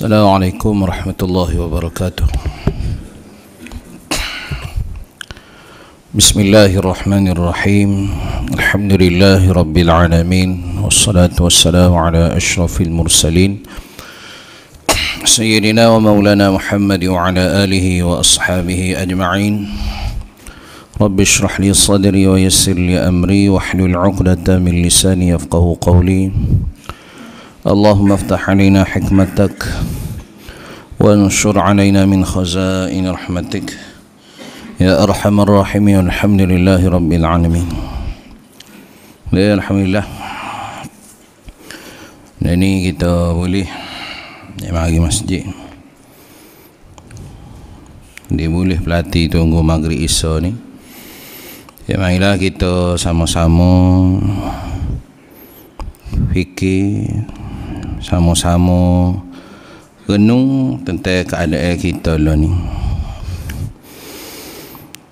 السلام عليكم ورحمة الله وبركاته بسم الله الرحمن الرحيم الحمد لله رب العالمين والصلاة والسلام على أشرف المرسلين سيدنا ومولانا محمد وعلى آله وأصحابه أجمعين رب اشرح لي صدري ويسر لي أمري واحلل عقدة من لساني يفقه قولي اللهم افتح علينا حكمتك وانشر علينا من خزائن رحمتك يا أرحم الراحمين الحمد لله رب العالمين الحمد لله Dan ini kita boleh Nak mari masjid Dia boleh pelatih tunggu maghrib isya ni Ya marilah kita sama-sama fikir sama-sama renung tentang keadaan kita lah ni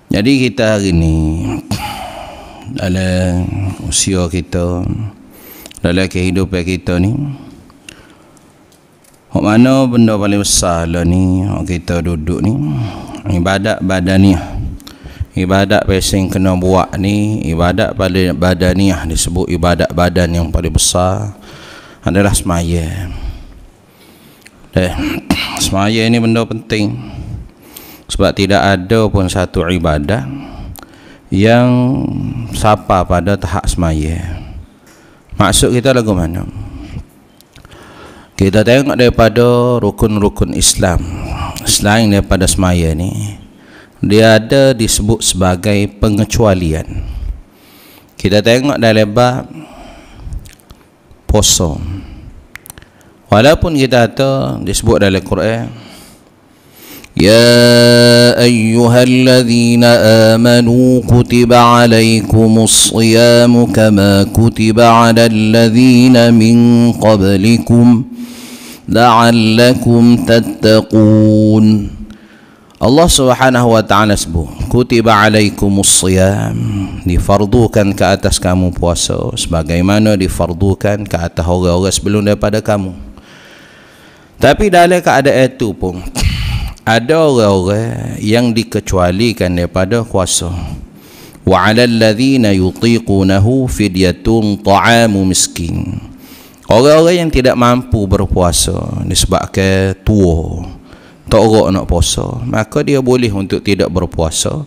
jadi kita hari ni dalam usia kita dalam kehidupan kita ni Hak mana benda paling besar lah ni Hak kita duduk ni Ibadat badan ni lah ibadat pesing kena buat ni ibadat pada badan ni ah, disebut ibadat badan yang paling besar adalah semaya eh, semaya ni benda penting sebab tidak ada pun satu ibadat yang sapa pada tahap semaya maksud kita lagu mana kita tengok daripada rukun-rukun Islam selain daripada semaya ni dia ada disebut sebagai pengecualian kita tengok dalam bab Poso. walaupun kita tahu disebut dalam Quran Ya أيها الذين آمنوا كتب عليكم الصيام كما كتب على الذين من قبلكم لعلكم Allah Subhanahu wa taala sebut kutiba alaikumus siyam difardukan ke atas kamu puasa sebagaimana difardukan ke atas orang-orang sebelum daripada kamu tapi dalam keadaan itu pun ada orang-orang yang dikecualikan daripada kuasa wa alal ladzina yutiqunahu fidyatun ta'amu miskin orang-orang yang tidak mampu berpuasa disebabkan tua tak orang nak puasa maka dia boleh untuk tidak berpuasa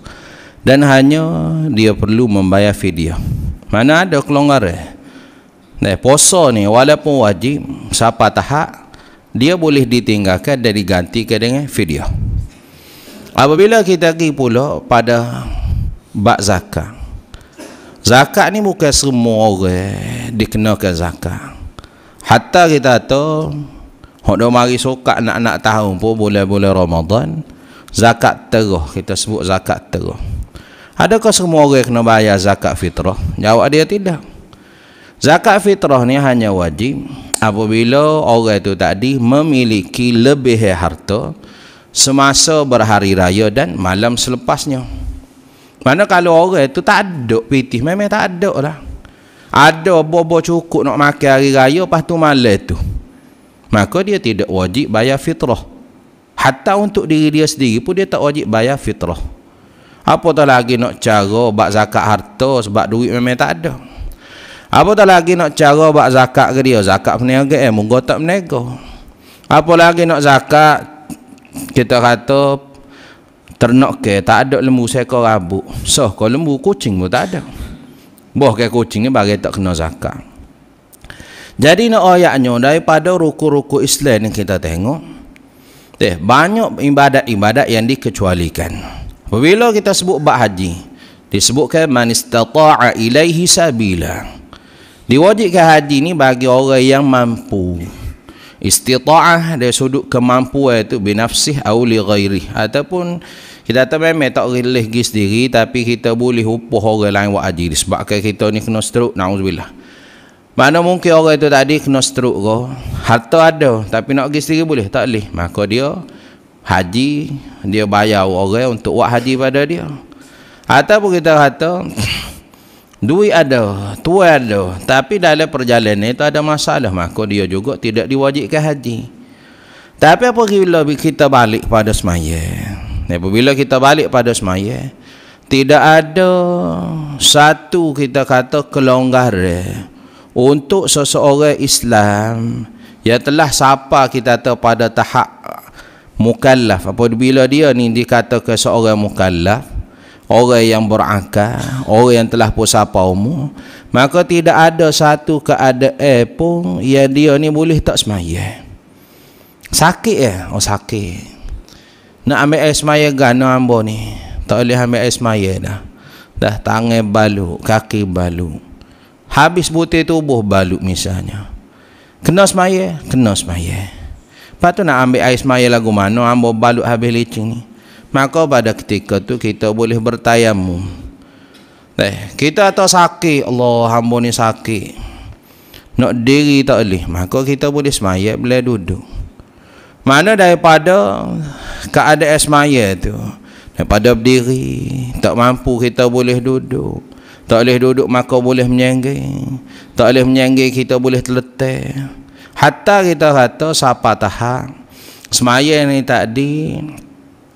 dan hanya dia perlu membayar fidyah mana ada kelonggar eh? nah, puasa ni walaupun wajib siapa tahak dia boleh ditinggalkan dan digantikan dengan fidyah apabila kita pergi pula pada bak zakat zakat ni bukan semua orang dikenakan zakat hatta kita tahu Hak dah mari sokak nak anak tahu pun boleh bulan Ramadan zakat terah kita sebut zakat terah. Adakah semua orang kena bayar zakat fitrah? Jawab dia tidak. Zakat fitrah ni hanya wajib apabila orang itu tadi memiliki lebih harta semasa berhari raya dan malam selepasnya. Mana kalau orang itu tak ada pitih, memang tak ada lah. Ada bobo cukup nak makan hari raya lepas tu malam tu maka dia tidak wajib bayar fitrah hatta untuk diri dia sendiri pun dia tak wajib bayar fitrah tak lagi nak cara bak zakat harta sebab duit memang tak ada Apa tak lagi nak cara bak zakat ke dia zakat peniaga eh munggu tak menega apa lagi nak zakat kita kata ternak ke tak ada lembu seko rabu so kalau lembu kucing pun tak ada boh ke kucing ni bagi tak kena zakat jadi nak ayatnya daripada ruku-ruku Islam yang kita tengok. Teh, banyak ibadat-ibadat yang dikecualikan. Bila kita sebut bab haji, disebutkan man istata'a ilaihi sabila. Diwajibkan haji ni bagi orang yang mampu. Istita'ah dari sudut kemampuan itu binafsih atau li ghairi ataupun kita tak memang tak boleh pergi sendiri tapi kita boleh upah orang lain buat haji disebabkan kita ni kena stroke na'udzubillah mana mungkin orang itu tadi kena stroke ke? Harta ada tapi nak pergi sendiri boleh? Tak boleh. Maka dia haji, dia bayar orang untuk buat haji pada dia. Atau kita kata duit ada, tuan ada, tapi dalam perjalanan itu ada masalah, maka dia juga tidak diwajibkan haji. Tapi apabila kita balik pada semaya, apabila kita balik pada semaya, tidak ada satu kita kata kelonggaran untuk seseorang Islam yang telah sapa kita tahu pada tahap mukallaf apabila dia ni dikatakan seorang mukallaf orang yang berakal orang yang telah pun sapa umur maka tidak ada satu keadaan pun yang dia ni boleh tak semayah sakit ya oh sakit nak ambil air semaya gana ambo ni tak boleh ambil air semaya dah dah tangan balu kaki balu habis butir tubuh balut misalnya kena semaya kena semaya lepas tu nak ambil air semaya lagu mana ambil balut habis licin ni maka pada ketika tu kita boleh bertayamum Eh, kita tak sakit Allah hamba ni sakit nak diri tak boleh maka kita boleh semaya boleh duduk mana daripada keadaan semaya tu daripada berdiri tak mampu kita boleh duduk tak boleh duduk maka boleh menyenggir. Tak boleh menyenggir kita boleh terletak. Hatta kita kata siapa tahan. Semaya ni tadi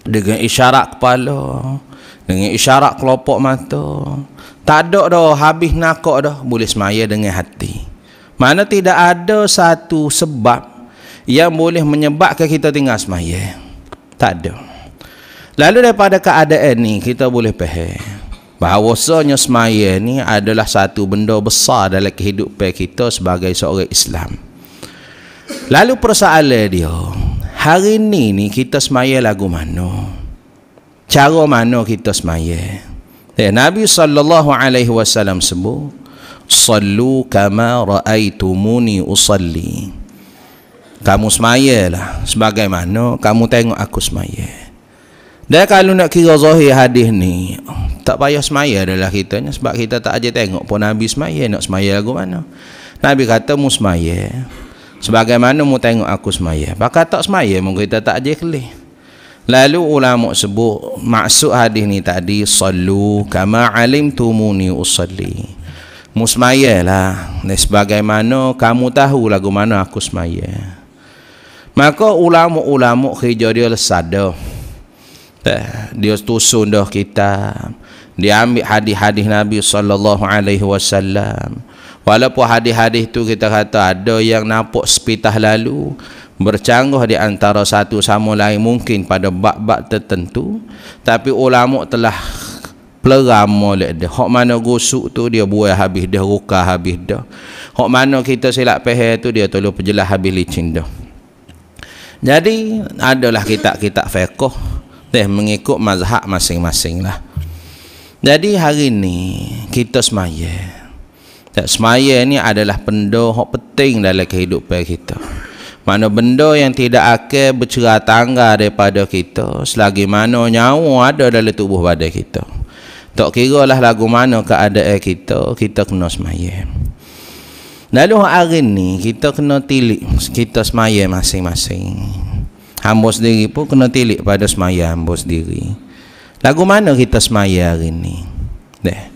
dengan isyarat kepala, dengan isyarat kelopak mata. Tak ada dah habis nakok dah boleh semaya dengan hati. Mana tidak ada satu sebab yang boleh menyebabkan kita tinggal semaya. Tak ada. Lalu daripada keadaan ni kita boleh faham bahawasanya semaya ni adalah satu benda besar dalam kehidupan kita sebagai seorang Islam lalu persoalan dia hari ni ni kita semaya lagu mana cara mana kita semaya eh, Nabi sallallahu alaihi wasallam sebut sallu kama raaitumuni usalli kamu semaya lah sebagaimana kamu tengok aku semaya dan kalau nak kira zahir hadis ni, tak payah semaya adalah kita ni sebab kita tak aja tengok pun Nabi semaya nak semaya lagu mana. Nabi kata mu semaya. Sebagaimana mu tengok aku semaya. Pakat tak semaya mu kita tak aja kelih. Lalu ulama sebut maksud hadis ni tadi sallu kama alimtumuni usalli. Musmayalah sebagaimana kamu tahu lagu mana aku semaya. Maka ulama-ulama hijau dia lah eh, dia tusun dah kitab dia ambil hadis-hadis Nabi sallallahu alaihi wasallam walaupun hadis-hadis tu kita kata ada yang nampak sepitah lalu bercanggah di antara satu sama lain mungkin pada bab-bab tertentu tapi ulama telah pelagam oleh dia. Hak mana gosok tu dia buai habis dah ruka habis dah. Hak mana kita silap peher tu dia tolong perjelas habis licin dah. Jadi adalah kitab-kitab fiqh teh mengikut mazhab masing-masing lah. Jadi hari ini kita semaya. Tak semaya ini adalah benda yang penting dalam kehidupan kita. Mana benda yang tidak akan bercerah tangga daripada kita selagi mana nyawa ada dalam tubuh badan kita. Tak kira lah lagu mana keadaan kita, kita kena semaya. Lalu hari ini kita kena tilik kita semaya masing-masing hamba sendiri pun kena tilik pada semaya hamba sendiri lagu mana kita semaya hari ni deh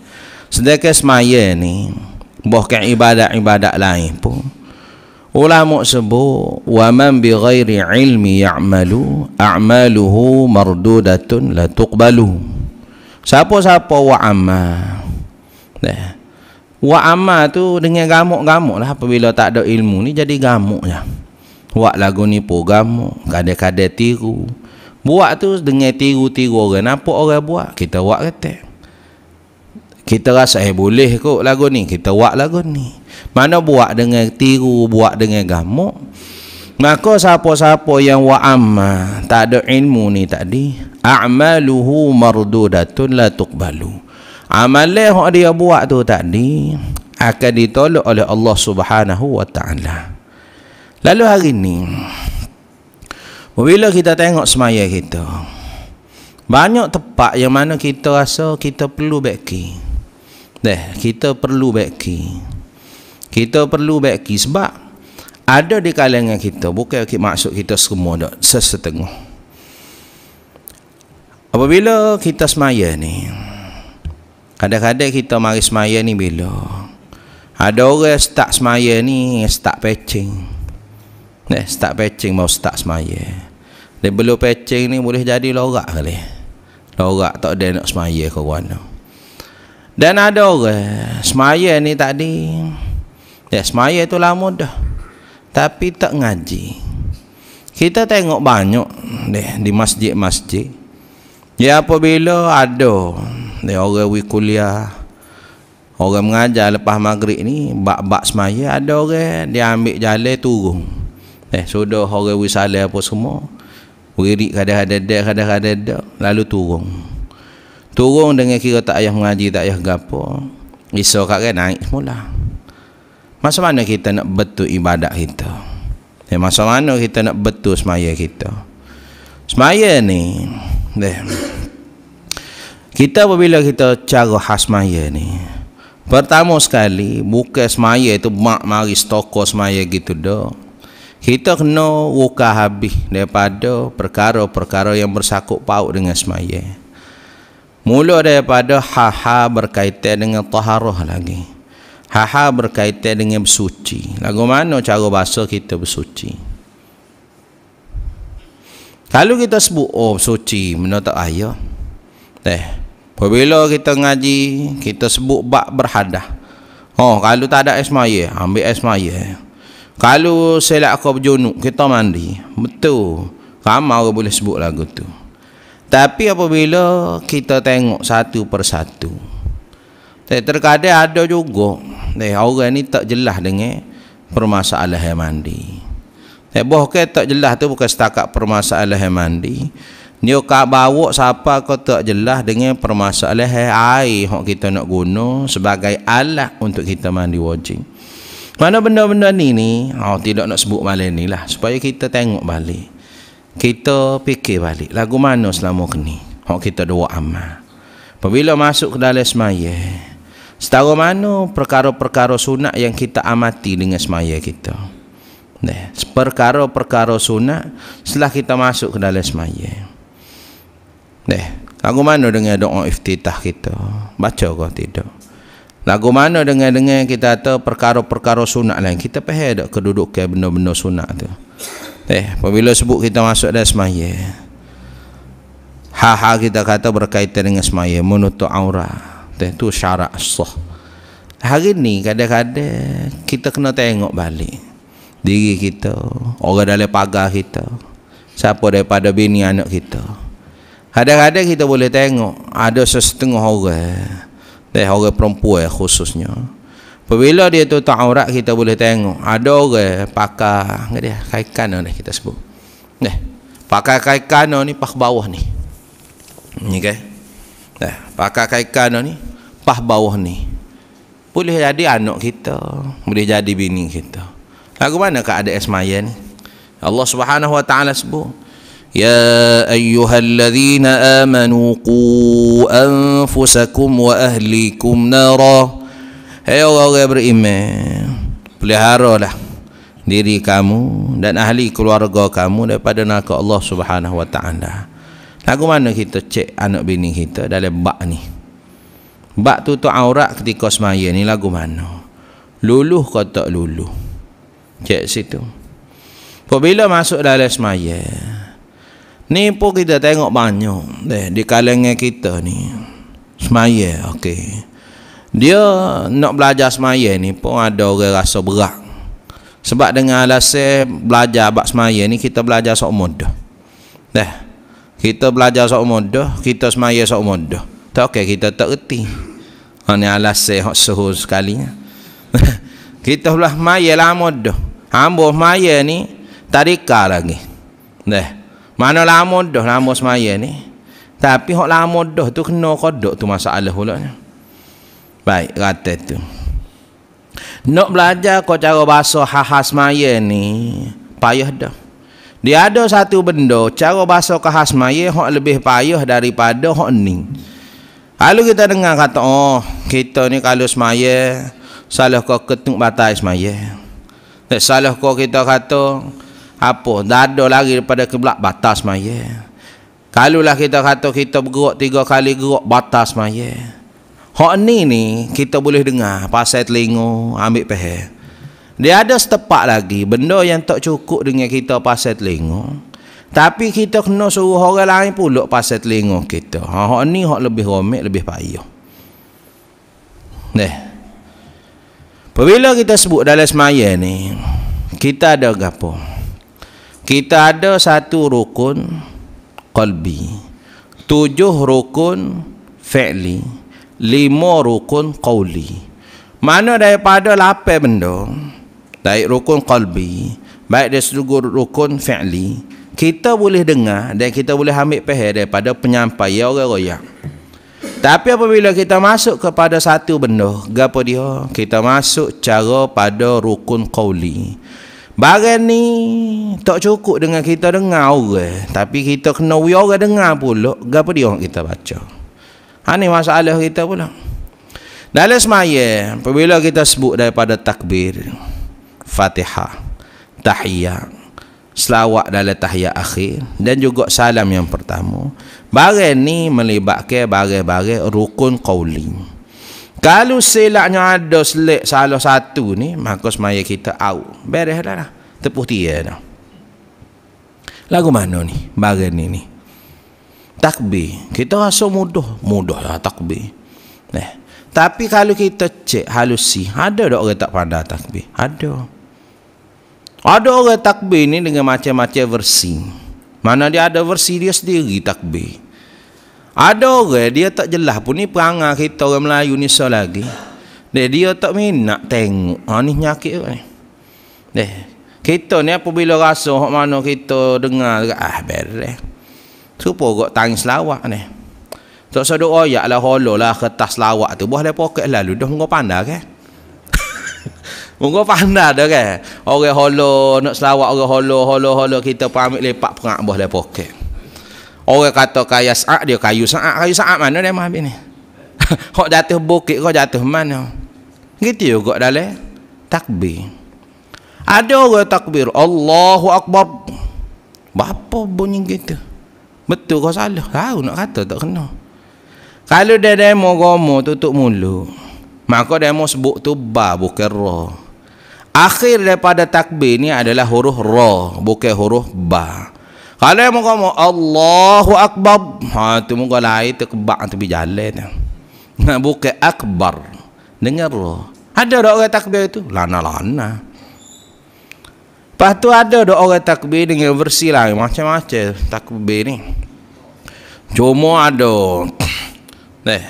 sedekah semaya ni bahkan ibadat-ibadat lain pun ulama sebut wa man bi ghairi ilmi ya'malu a'maluhu mardudatun la tuqbalu siapa-siapa wa amal deh wa amal tu dengan gamuk-gamuk lah apabila tak ada ilmu ni jadi gamuk ya. Lah buat lagu ni program kadai-kadai tiru buat tu dengan tiru-tiru orang nampak orang buat kita buat kata kita rasa eh boleh kok lagu ni kita buat lagu ni mana buat dengan tiru buat dengan gamuk maka siapa-siapa yang wa amma tak ada ilmu ni tadi a'maluhu mardudatun la tuqbalu amalnya yang dia buat tu tadi akan ditolak oleh Allah Subhanahu wa taala Lalu hari ini, Bila kita tengok semaya kita Banyak tempat yang mana kita rasa kita perlu beki Deh, kita perlu beki Kita perlu beki sebab Ada di kalangan kita Bukan okay, maksud kita semua dah Sesetengah Apabila kita semaya ni Kadang-kadang kita mari semaya ni bila Ada orang start semaya ni Start pecing ni start pecing mau start semaya dia belum pecing ni boleh jadi lorak kali lorak tak ada nak semaya ke mana dan ada orang semaya ni tadi ya semaya tu lama dah tapi tak ngaji kita tengok banyak deh di masjid-masjid ya apabila ada dia orang wi kuliah orang mengajar lepas maghrib ni bak-bak semaya ada orang dia ambil jalan turun Eh sudah orang wisala apa semua. Wirik kadang-kadang kadang-kadang lalu turun. Turun dengan kira tak ayah mengaji tak ayah gapo. Isa kat kan naik semula. Masa mana kita nak betul ibadat kita? Eh, masa mana kita nak betul semaya kita? Semaya ni, deh. kita apabila kita cara khas maya ni pertama sekali buka semaya itu mak mari stokos semaya gitu dah kita kena wuka habis daripada perkara-perkara yang bersakut paut dengan semaya mula daripada haha berkaitan dengan taharah lagi haha berkaitan dengan bersuci lagu mana cara bahasa kita bersuci kalau kita sebut oh bersuci mana tak ayah teh Apabila kita ngaji, kita sebut bak berhadah. Oh, kalau tak ada esmaya, ambil esmaya. Kalau selak kau berjunuk, kita mandi. Betul. Ramai orang boleh sebut lagu tu. Tapi apabila kita tengok satu persatu. Eh, terkadang ada juga. Eh, orang ni tak jelas dengan permasalahan yang mandi. Eh, bahkan tak jelas tu bukan setakat permasalahan yang mandi. Dia kak bawa siapa kau tak jelas dengan permasalahan air yang kita nak guna sebagai alat untuk kita mandi wajib. Mana benda-benda ni ni, oh, tidak nak sebut balik ni lah. Supaya kita tengok balik. Kita fikir balik. Lagu mana selama kini? Hak oh, kita doa amal. Apabila masuk ke dalam semaya, setara mana perkara-perkara sunat yang kita amati dengan semaya kita? Nah, perkara-perkara sunat setelah kita masuk ke dalam semaya. Nah, lagu mana dengan doa iftitah kita? Baca ke tidak? Lagu mana dengar-dengar kita tahu perkara-perkara sunat lain. Kita faham tak kedudukan benda-benda sunat tu. Eh, apabila sebut kita masuk dalam semaya. Ha-ha kita kata berkaitan dengan semaya. Menutup aura. Teh tu syarat sah. Hari ni kadang-kadang kita kena tengok balik. Diri kita. Orang dalam pagar kita. Siapa daripada bini anak kita. Kadang-kadang kita boleh tengok. Ada sesetengah orang dari eh, orang perempuan eh, khususnya apabila dia tu tak aurat kita boleh tengok ada orang pakai dia kaikan ni kita sebut deh pakai kaikan ni pah bawah ni ni ke, deh pakai kaikan ni pah bawah ni boleh jadi anak kita boleh jadi bini kita lagu mana ke ada ni Allah Subhanahu wa taala sebut يا ايها الذين امنوا قوا انفسكم واهليكم نارا هيا orang beriman peliharalah diri kamu dan ahli keluarga kamu daripada neraka Allah Subhanahu wa taala. Lagu mana kita cek anak bini kita dalam bak ni? Bak tu tu aurat ketika semaya ni lagu mana? Luluh ke tak luluh? Cek situ. Apabila masuk dalam semaya, Ni pun kita tengok banyak deh di kalangan kita ni. Semaya, okey. Dia nak belajar semaya ni pun ada orang rasa berat. Sebab dengan alasan belajar bab semaya ni kita belajar sok mudah. Deh. Kita belajar sok mudah, kita semaya sok mudah. Tak okey kita tak reti. Ha ni alasan hak suhu sekali. kita belah semaya lama dah. Ambo semaya ni tarika lagi. Deh. Mana lama dah lama semaya ni. Tapi hok lama dah tu kena kodok tu masalah pulaknya. Baik, rata tu. Nak belajar kau cara bahasa khas semaya ni, payah dah. Dia ada satu benda, cara bahasa khas semaya hok lebih payah daripada hok ni. Kalau kita dengar kata, oh, kita ni kalau semaya, salah kau ketuk batai semaya. Eh, salah kau kita kata, apa dah ada lari daripada kiblat batas maya kalau lah kita kata kita bergerak tiga kali gerak batas maya hak ni ni kita boleh dengar pasal telinga ambil peh dia ada setepak lagi benda yang tak cukup dengan kita pasal telinga tapi kita kena suruh orang lain pula pasal telinga kita ha, hak ni hak lebih romik lebih payah Nah. Apabila kita sebut dalam semaya ni, kita ada gapo? kita ada satu rukun qalbi tujuh rukun fi'li lima rukun qawli mana daripada lapan benda baik rukun qalbi baik dari segi rukun fi'li kita boleh dengar dan kita boleh ambil peha daripada penyampaian orang-orang yang tapi apabila kita masuk kepada satu benda, gapo dia? Kita masuk cara pada rukun qauli. Barang ni tak cukup dengan kita dengar orang. Tapi kita kena we orang dengar pula. Gapa dia orang kita baca. Ha ni masalah kita pula. Dalam semaya, apabila kita sebut daripada takbir, fatihah, tahiyah, selawat dalam tahiyah akhir, dan juga salam yang pertama, barang ni melibatkan barang-barang rukun qawling. Kalau silaknya ada selek salah satu ni, maka semaya kita au. Beres dah lah. Tepuh tia dah. Lagu mana ni? Bagian ni ni. Takbir. Kita rasa mudah. Mudah lah takbir. Eh. Tapi kalau kita cek halusi, ada tak orang tak pandai takbir? Ada. Ada orang takbir ni dengan macam-macam versi. Mana dia ada versi dia sendiri takbir ada orang dia tak jelas pun ni perangai kita orang Melayu ni so lagi dia, dia tak minat tengok ha ni nyakit ni deh kita ni apabila rasa hok mana kita dengar ah beres supo gok tangis selawat ni tak sadu oyak lah holo lah kertas lawak tu buah dia poket lalu dah mengko pandai ke mengko pandai dah ke orang holo nak selawat orang holo holo holo kita pamit lepak perang buah dia poket Orang kata kaya sa'ak dia kayu sa'ak. Kayu sa'ak mana dia mah ni. Kau jatuh bukit kau jatuh mana? Gitu juga dalam takbir. Ada orang takbir Allahu Akbar. Bapa bunyi gitu. Betul kau salah. Tahu nak kata tak kena. Kalau dia demo gomo tutup mulu. Maka demo sebut tu ba bukan ra. Akhir daripada takbir ni adalah huruf ra bukan huruf ba. Kalau yang mengkamu Allahu Akbar, ha muka lain tu kebak tu bijale tu. buka Akbar. Dengar lo. Ada dak orang takbir itu? Lana-lana. Lepas ada dak orang takbir dengan versi lain macam-macam takbir ni. Cuma ada. Nih.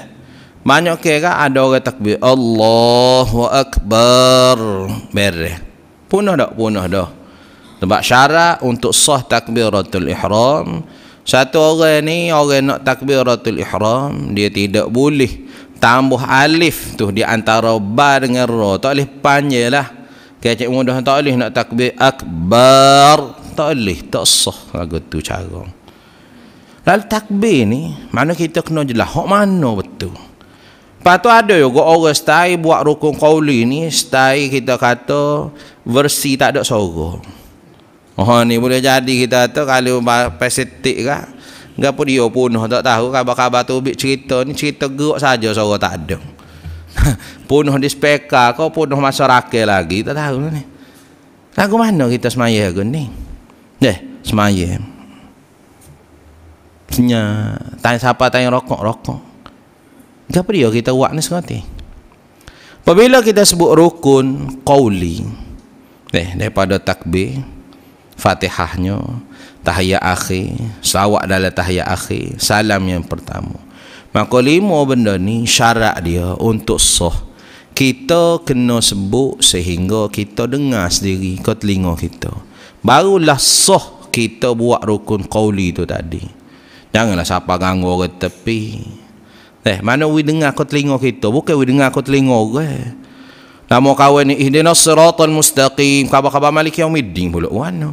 Banyak ke kan ada orang takbir Allahu Akbar. Bereh. Punah dak punah dak. Sebab syarat untuk sah takbiratul ihram Satu orang ni orang nak takbiratul ihram Dia tidak boleh tambah alif tu di antara ba dengan ra Tak boleh panjang lah Kecik mudah tak boleh nak takbir akbar Tak boleh, tak sah lagu tu cara Lalu takbir ni Mana kita kena jelas Hak mana betul Lepas tu ada juga orang setai buat rukun kauli ni Setai kita kata Versi tak ada sorong Oh ni boleh jadi kita tu kalau pesetik ke. Enggak pun dia pun tak tahu kabar-kabar tu bik cerita ni cerita gerak saja suara tak ada. punuh di speka kau punuh masyarakat lagi tak tahu lah ni. Lagu mana kita semaya ke ni? Deh, semaya. Senya tanya siapa tanya rokok rokok. Enggak perlu kita buat ni sekali. Apabila kita sebut rukun qauli. Deh, daripada takbir fatihahnya tahiyah akhir sawak dalam tahiyah akhir salam yang pertama maka lima benda ni syarat dia untuk soh kita kena sebut sehingga kita dengar sendiri ke telinga kita barulah soh kita buat rukun qawli tu tadi janganlah siapa ganggu orang tepi eh mana we dengar ke telinga kita bukan we dengar ke telinga orang eh. nama kawan ni ihdinas siratal mustaqim khabar-khabar malik yaumiddin pulak wana no?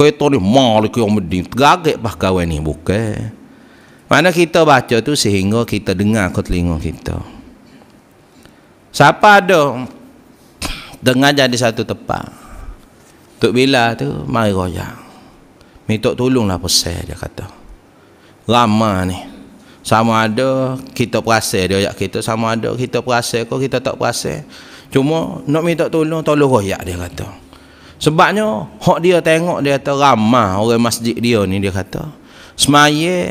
Kau Kita ni mal lah ke orang medin. Tergagak pas kawan ni. Bukan. Mana kita baca tu sehingga kita dengar ke telinga kita. Siapa ada dengar jadi satu tempat. Tuk bila tu mari raya. Minta tolonglah pesan dia kata. Lama ni. Sama ada kita perasa dia ayat kita sama ada kita perasa ke kita tak perasa. Cuma nak minta tolong tolong royak dia kata. Sebabnya hok dia tengok dia kata ramah orang masjid dia ni dia kata. Semaya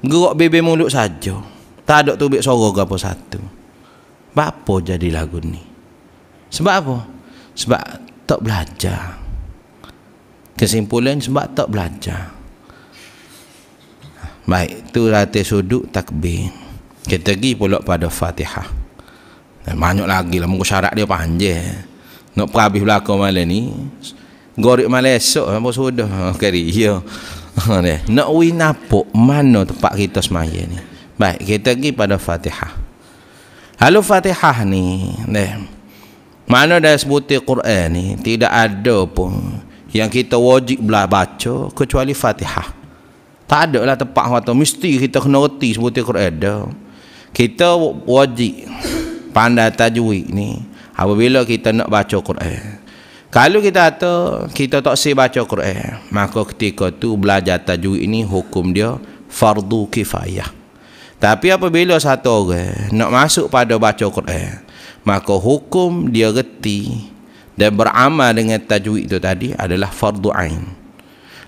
gerak bebe mulut saja. Tak ada tubik suara ke apa satu. Bapa jadi lagu ni. Sebab apa? Sebab tak belajar. Kesimpulan sebab tak belajar. Baik, tu rata sudut takbir. Kita pergi pula pada Fatihah. Banyak lagi lah, muka syarat dia panjang nak perhabis belakang malam ni gorik malam esok apa sudah kari ya ha, nak wi napuk mana tempat kita semaya ni baik kita pergi pada fatihah lalu fatihah ni deh. mana dah sebut Quran ni tidak ada pun yang kita wajib belah baca kecuali fatihah tak ada lah tempat kata mesti kita kena reti sebut Quran dah kita wajib pandai tajwid ni apabila kita nak baca Quran kalau kita kata kita tak si baca Quran maka ketika tu belajar tajwid ini hukum dia fardu kifayah tapi apabila satu orang nak masuk pada baca Quran maka hukum dia reti dan beramal dengan tajwid itu tadi adalah fardu ain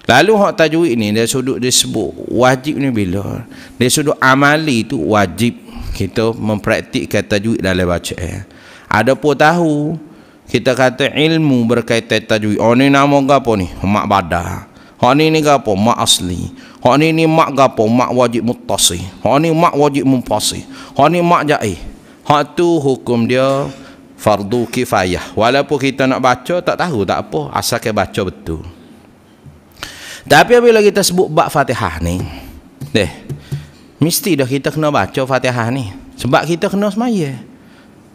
Lalu hak tajwid ni dia sudut disebut wajib ni bila? dia sudut amali itu wajib kita mempraktikkan tajwid dalam bacaan. Eh. Ada pun tahu kita kata ilmu berkaitan tajwid. Oh ni nama gapo ni? Mak badah. Hak ni ni gapo? Mak asli. Hak ni ni mak gapo? Mak wajib muttasih. Hak ni mak wajib munfasih. Hak ni mak jai. Hak tu hukum dia fardu kifayah. Walaupun kita nak baca tak tahu tak apa, asal ke baca betul. Tapi apabila kita sebut bab Fatihah ni, deh, mesti dah kita kena baca Fatihah ni. Sebab kita kena semaya.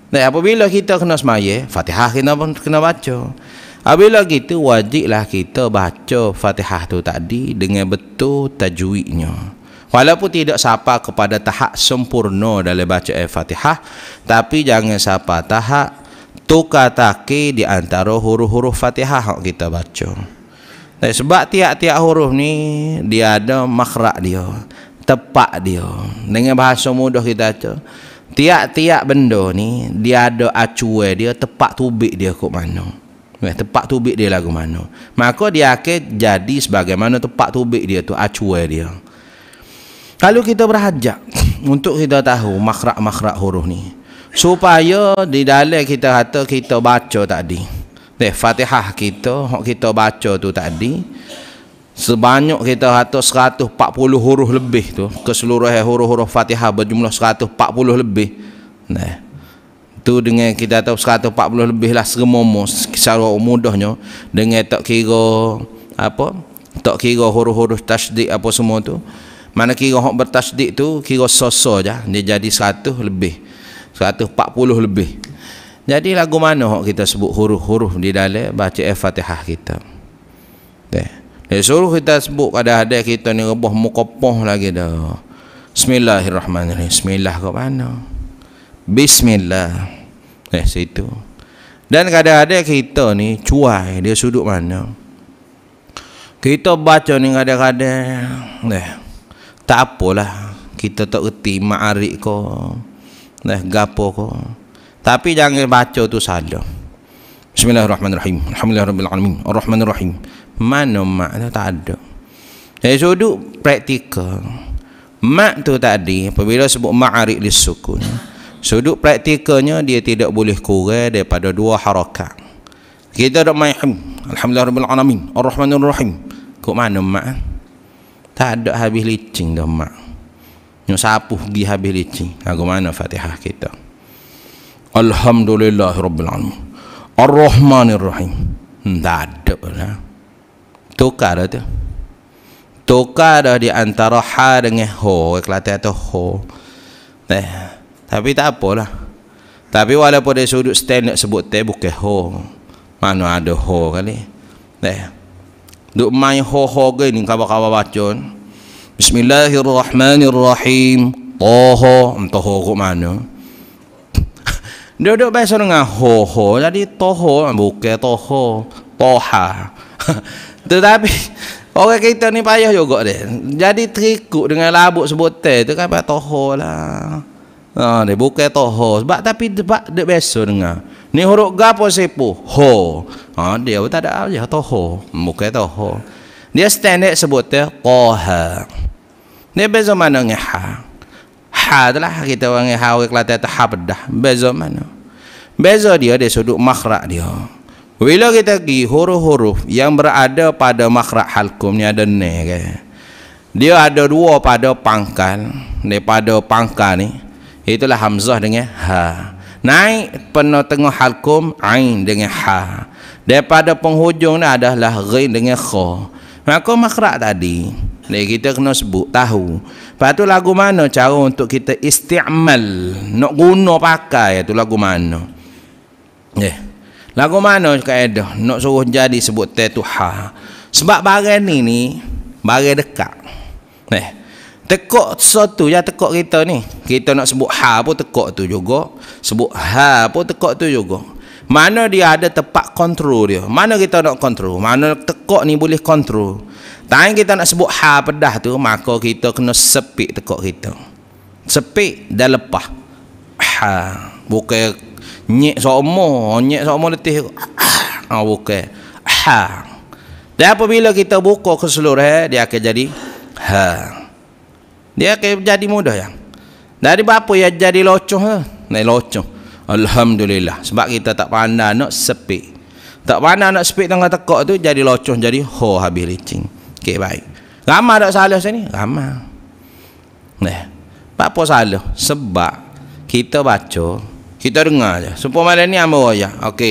Nah, apabila kita kena semaya, Fatihah kita pun kena baca. Apabila kita wajiblah kita baca Fatihah tu tadi dengan betul tajwidnya. Walaupun tidak sapa kepada tahap sempurna dalam baca Al-Fatihah, tapi jangan sapa tahap tukar taki di antara huruf-huruf Fatihah yang kita baca. Nah, sebab tiap-tiap huruf ni dia ada makhrak dia, tepat dia. Dengan bahasa mudah kita baca. Tiap-tiap benda ni dia ada acue dia tepat tubik dia kok mana. Eh, tepat tubik dia lagu mana. Maka dia akan jadi sebagaimana tepat tubik dia tu acue dia. Kalau kita berhajat untuk kita tahu makrak-makrak huruf ni supaya di dalam kita kata kita baca tadi. deh Fatihah kita, kita baca tu tadi sebanyak kita kata 140 huruf lebih tu keseluruhan huruf-huruf Fatihah berjumlah 140 lebih nah tu dengan kita tahu 140 lebih lah seremomo secara mudahnya dengan tak kira apa tak kira huruf-huruf tasdik apa semua tu mana kira hok bertasdik tu kira soso je dia jadi 100 lebih 140 lebih jadi lagu mana hok kita sebut huruf-huruf di dalam baca Fatihah kita deh dia eh, suruh kita sebut pada hadis kita ni rebah mukapoh lagi dah. Bismillahirrahmanirrahim. Bismillah ke mana? Bismillah. Eh, situ. Dan kadang-kadang kita ni cuai. Dia sudut mana? Kita baca ni kadang-kadang. Eh, tak apalah. Kita tak erti ma'arik ko. Eh, gapo ko. Tapi jangan baca tu salah. Bismillahirrahmanirrahim. Alhamdulillahirrahmanirrahim. Ar-Rahmanirrahim mana mak tu tak ada dari sudut praktikal mak tu tadi apabila sebut ma'arik li sukun sudut praktikalnya dia tidak boleh kurang daripada dua harakat kita ada ma'ihim Alhamdulillah Rabbil Alamin Ar-Rahmanir Rahim kok mana mak tak ada habis licin dah mak yang sapu pergi habis licin aku mana fatihah kita Alhamdulillah Rabbil Alamin Ar-Rahmanir Rahim hmm, tak ada lah tukar dah tu tukar dah di antara ha dengan ho kelata tu ho eh tapi tak apalah tapi walaupun dari sudut stand nak sebut teh bukan ho mana ada ho kali eh duk main ho ho ke ni kawa-kawa bacaan bismillahirrahmanirrahim toho ho ke mana duduk biasa dengan ho ho jadi toho bukan toho toha ha. Tetapi orang kita ni payah juga deh. Jadi terikut dengan labuk sebotel tu kan pak toholah. Ha oh, dia bukan toho sebab tapi debak dek biasa dengar. Ni huruf gapo sepo? Ho. Ha oh, dia tak ada aja toho, bukan toho. Dia standard sebut qaha. Ni beza mana ni ha? Ha adalah kita orang ha orang Kelantan tahap dah. Beza mana? Beza dia dia sudut makhraj dia. Bila kita pergi huruf-huruf yang berada pada makhraj halkum ni ada ni ke. Dia ada dua pada pangkal. Daripada pangkal ni itulah hamzah dengan ha. Naik penuh tengah halkum ain dengan ha. Daripada penghujung ni adalah ghain dengan kha. Maka makhraj tadi ni kita kena sebut tahu. Lepas tu lagu mana cara untuk kita istiamal nak guna pakai tu lagu mana. Ya. Yeah. Lagu mana kaedah eh, nak suruh jadi sebut te tuha. Sebab barang ni ni barang dekat. Neh, Tekok satu ya tekok kita ni. Kita nak sebut ha pun tekok tu juga, sebut ha pun tekok tu juga. Mana dia ada tempat kontrol dia? Mana kita nak kontrol? Mana tekok ni boleh kontrol? Tangan kita nak sebut ha pedah tu, maka kita kena sepik tekok kita. Sepik dan lepas. Ha. Bukan nyek sama nyek sama letih ah buka ha dan apabila kita buka keseluruhan dia akan jadi ha dia akan jadi mudah yang dari bapa yang jadi locoh ha. naik locoh alhamdulillah sebab kita tak pandai nak sepi tak pandai nak sepi tengah tekak tu jadi locoh jadi ho habis licin okey baik ramah tak salah sini ramah nah apa salah sebab kita baca kita dengar je sumpah malam ni ambil raya ok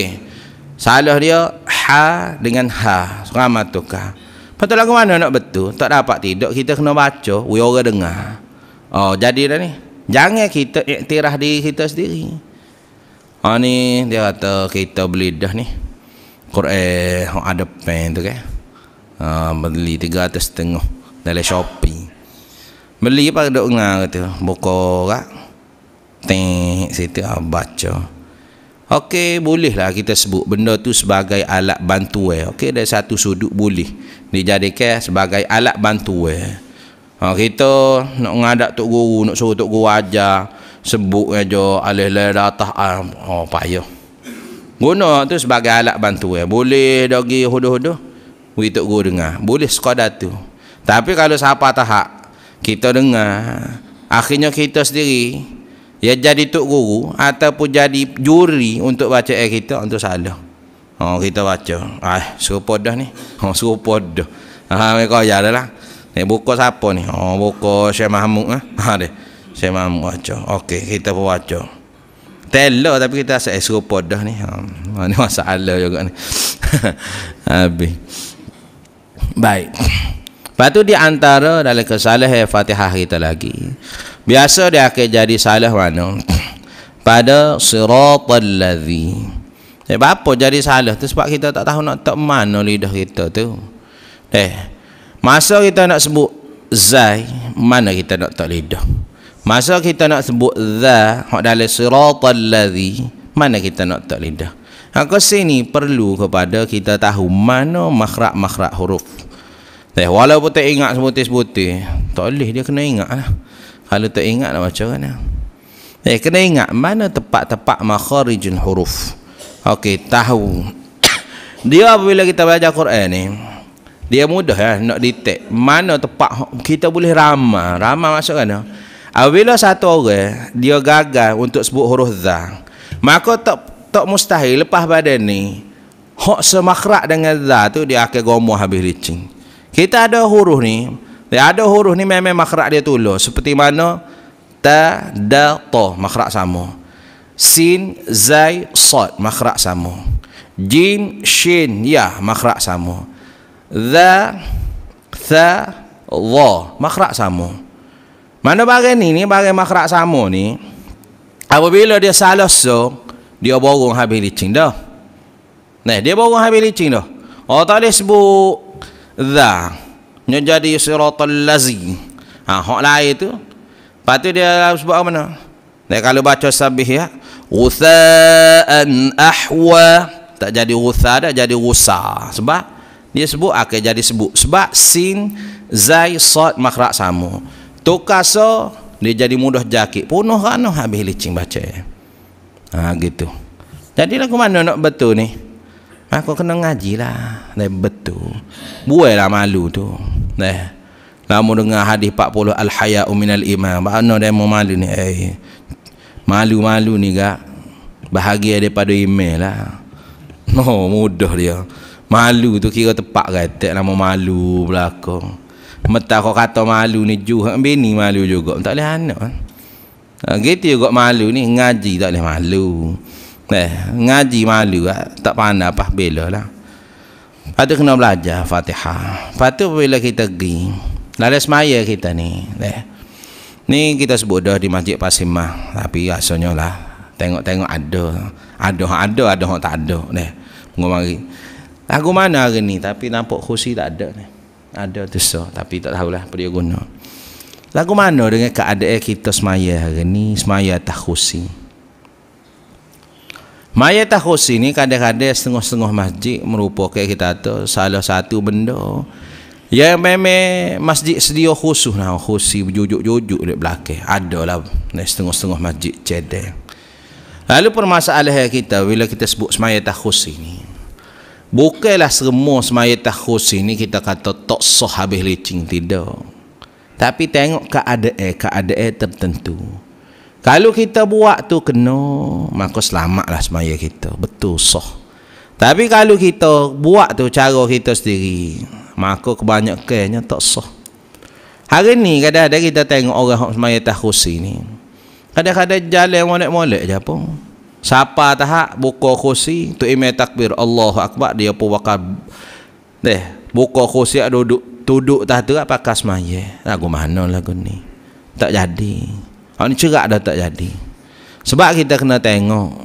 salah dia ha dengan ha seramah tukar Patut lagu mana nak betul? Tak dapat tidur, kita kena baca, we orang dengar. Oh, jadi dah ni. Jangan kita iktirah diri kita sendiri. Oh ni, dia kata kita beli dah ni. Quran ada pen tu ke? Kan. Oh, ah, beli tiga atas setengah. Dalam Shopee. Beli pada duk dengar kata. Buka orang. Tengok situ ah, baca. Okey, bolehlah kita sebut benda tu sebagai alat bantu eh. Okey, dari satu sudut boleh dijadikan sebagai alat bantu eh. Ha, kita nak ngadak tok guru, nak suruh tok guru ajar, sebut aja eh, alih lai datah ah, oh, payah. Guna tu sebagai alat bantu eh. Boleh dagi hodoh-hodoh. Wei tok guru dengar. Boleh sekadar tu. Tapi kalau siapa tahak, kita dengar. Akhirnya kita sendiri ya jadi tok guru ataupun jadi juri untuk baca air kita untuk salah ha oh, kita baca ah serupa dah ni ha oh, serupa dah ha mereka ya lah ni buku siapa ni ha oh, buka Syekh Mahmud ah ha deh Syekh Mahmud baca okey kita pun baca telo tapi kita asal eh, serupa dah ni ha oh, ni masalah juga ni habis baik Lepas tu di antara dalam kesalahan Fatihah kita lagi biasa dia akan jadi salah mana pada siratal ladzi sebab eh, apa jadi salah tu sebab kita tak tahu nak tak mana lidah kita tu eh masa kita nak sebut zai mana kita nak tak lidah masa kita nak sebut za hak dalam siratal ladzi mana kita nak tak lidah Maka sini perlu kepada kita tahu mana makhrak-makhrak huruf. Eh, walaupun tak ingat sebutis-sebutis, tak boleh dia kena ingat lah. Kalau tak ingat nak lah baca mana? Eh, kena ingat mana tempat-tempat makharijul huruf. Okey, tahu. dia apabila kita belajar Quran ni, dia mudah ya nak detect mana tempat kita boleh ramah. Ramah maksud kan? Apabila satu orang dia gagal untuk sebut huruf za, maka tak tak mustahil lepas badan ni hak semakrak dengan za tu dia akan gomoh habis licin. Kita ada huruf ni, dia ada huruf ni memang makhrak dia tulis seperti mana ta da ta makhrak sama. Sin zai sad makhrak sama. Jin shin ya makhrak sama. Za tha dha makhrak sama. Mana bagian ni ni bagian makhrak sama ni apabila dia salah so dia borong habis licin dah. Nah, dia borong habis licin dah. Oh tak boleh sebut za. Dia jadi siratul lazi. Ha, hak lain tu. Lepas dia sebab mana? Dia kalau baca sabih ya. Wutha'an ahwa. Tak jadi wutha dah, jadi wusa. Sebab dia sebut akan ah, jadi sebut. Sebab sin zai sot makhrak sama. Tukasa dia jadi mudah jakit. Punuh kan habis licin baca. Ha, gitu. Jadi lagu mana nak betul ni? Aku kena ngaji lah Dan betul Buai lah malu tu Dan Lama dengar hadis 40 Al-Hayau minal iman Bagaimana dia mau malu ni eh, Malu-malu ni kak. Bahagia daripada iman lah No mudah dia Malu tu kira tepat kata Lama malu belakang Mata kau kata malu ni juga Bini malu juga Tak boleh anak ha, Gitu juga malu ni Ngaji tak boleh malu Eh, ngaji malu lah. Tak pandai apa bela lah. Lepas kena belajar Fatihah. Lepas tu bila kita pergi. Lalu semaya kita ni. Eh. Ni kita sebut dah di Masjid Pasimah. Tapi rasanya lah. Tengok-tengok ada. Ada, ada, ada, ada, tak ada. Eh. Ngomari. Lagu mana hari ni? Tapi nampak khusi tak ada. Eh. Ada tu so. Tapi tak tahulah. Pada guna. Lagu mana dengan keadaan kita semaya hari ni? Semaya tak khusi. Maya tahus ini kadang-kadang setengah-setengah masjid merupakan kita tu salah satu benda Ya memang masjid sedia khusus nah khusi jujuk-jujuk di belakang adalah setengah-setengah masjid cedek lalu permasalahan kita bila kita sebut semaya tahus ini bukanlah semua semaya tahus ini kita kata tak sah habis licin tidak tapi tengok keadaan keadaan tertentu kalau kita buat tu kena, maka selamatlah semaya kita. Betul sah. Tapi kalau kita buat tu cara kita sendiri, maka kebanyakannya tak sah. Hari ni kadang-kadang kita tengok orang hok semaya tahusi ini Kadang-kadang jalan molek-molek je apa. Siapa tahak buka kursi tu imam takbir Allahu akbar dia pun wakal deh buka kursi duduk duduk tah tu pakai semaya. Lagu mana lagu ni? Tak jadi. Ini ha, cerak dah tak jadi. Sebab kita kena tengok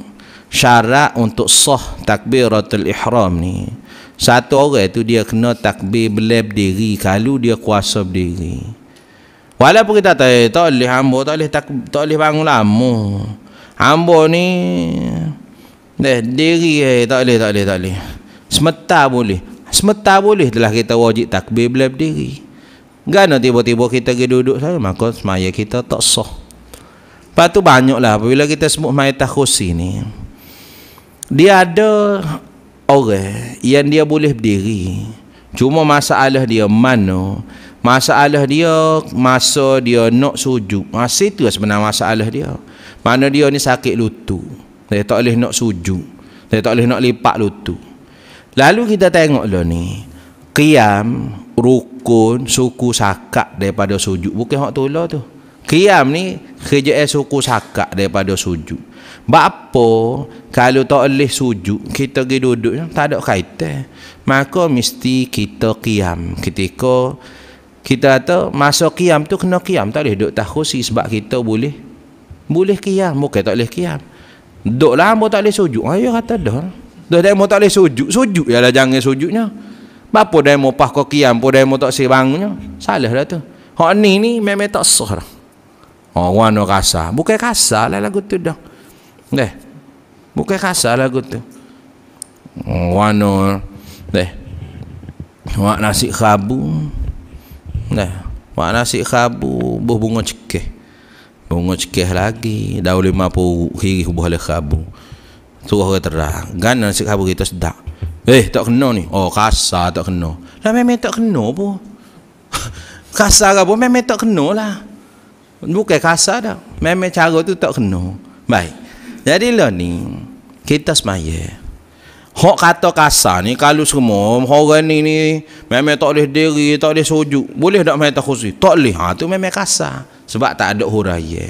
syarat untuk sah takbiratul ihram ni. Satu orang itu dia kena takbir belah diri kalau dia kuasa berdiri. Walaupun kita tahu, tak boleh hamba, tak boleh, tak, tak boleh bangun lama. Hamba ni, deh, diri eh, tak boleh, tak boleh, tak boleh. Semeta boleh. Semeta boleh telah kita wajib takbir belah berdiri. Gana tiba-tiba kita pergi duduk saja, maka semaya kita tak soh. Lepas tu lah. apabila kita sebut Maitah Khusi ni. Dia ada orang yang dia boleh berdiri. Cuma masalah dia mana? Masalah dia masa dia nak sujud. Masa ha, itu lah sebenarnya masalah dia. Mana dia ni sakit lutut. Dia tak boleh nak sujud. Dia tak boleh nak lipat lutut. Lalu kita tengok lah ni. Qiyam, rukun, suku sakat daripada sujud. Bukan hak tu lah tu. Kiam ni kerja eh suku sakak daripada sujud. Bapa kalau tak boleh sujud, kita pergi duduk, tak ada kaitan. Maka mesti kita qiyam. Ketika kita kata masa kiam tu kena kiam tak boleh duduk tahusi sebab kita boleh boleh kiam. bukan tak boleh kiam. Duduk lama tak boleh sujud. Ayuh kata dah. Dah demo tak boleh sujud, sujud ya lah jangan sujudnya. Bapa demo pas kau kiam. pun demo tak sibangnya. Salah dah tu. Hak ni ni memang tak sah dah. Oh, wano rasa. Bukan rasa lah lagu tu dah. Deh. Bukan rasa lagu tu. Oh, wano. Deh. Wak nasi khabu. Deh. Wak nasi khabu. Buh bunga cekeh. Bunga cekeh lagi. Dah lima mampu kiri buah le khabu. Suruh orang terang. Gan nasi khabu kita sedap. Eh, tak kena ni. Oh, rasa tak kena. Lah, memang tak kena pun. Kasar apa? Memang tak kena lah bukan kasar dah memang cara tu tak kena baik jadi lah ni kita semaya Hok kata kasar ni kalau semua orang ni ni memang tak boleh diri tak boleh sujud boleh tak minta khusus tak boleh ha tu memang kasar sebab tak ada huraya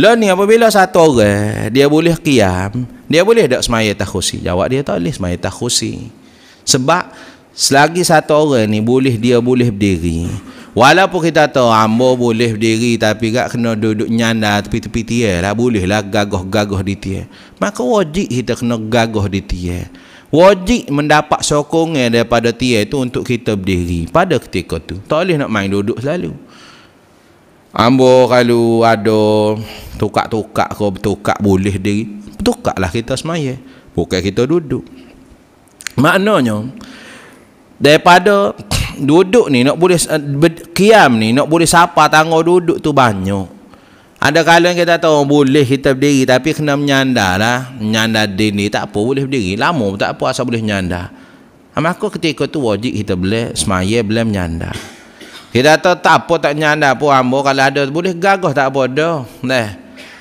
lah ni apabila satu orang dia boleh kiam. dia boleh tak semaya tak khusus jawab dia tak boleh semaya tak khusus sebab selagi satu orang ni boleh dia boleh berdiri Walaupun kita tahu ambo boleh berdiri tapi gak kena duduk nyanda tepi-tepi tiye lah boleh lah gagah-gagah di tiye. Maka wajib kita kena gagah di tiye. Wajib mendapat sokongan daripada tiye itu untuk kita berdiri pada ketika tu. Tak boleh nak main duduk selalu. Ambo kalau ada tukak-tukak kau bertukak boleh diri. lah kita semaya. Bukan kita duduk. Maknanya daripada duduk ni nak boleh kiam ni nak boleh sapa tangga duduk tu banyak ada kalau kita tahu oh, boleh kita berdiri tapi kena menyanda lah menyanda dini tak apa boleh berdiri lama tak apa asal boleh menyanda maka ketika tu wajib kita boleh semaya boleh menyanda kita tahu tak apa tak menyanda pun ambo kalau ada boleh gagah tak apa dah nah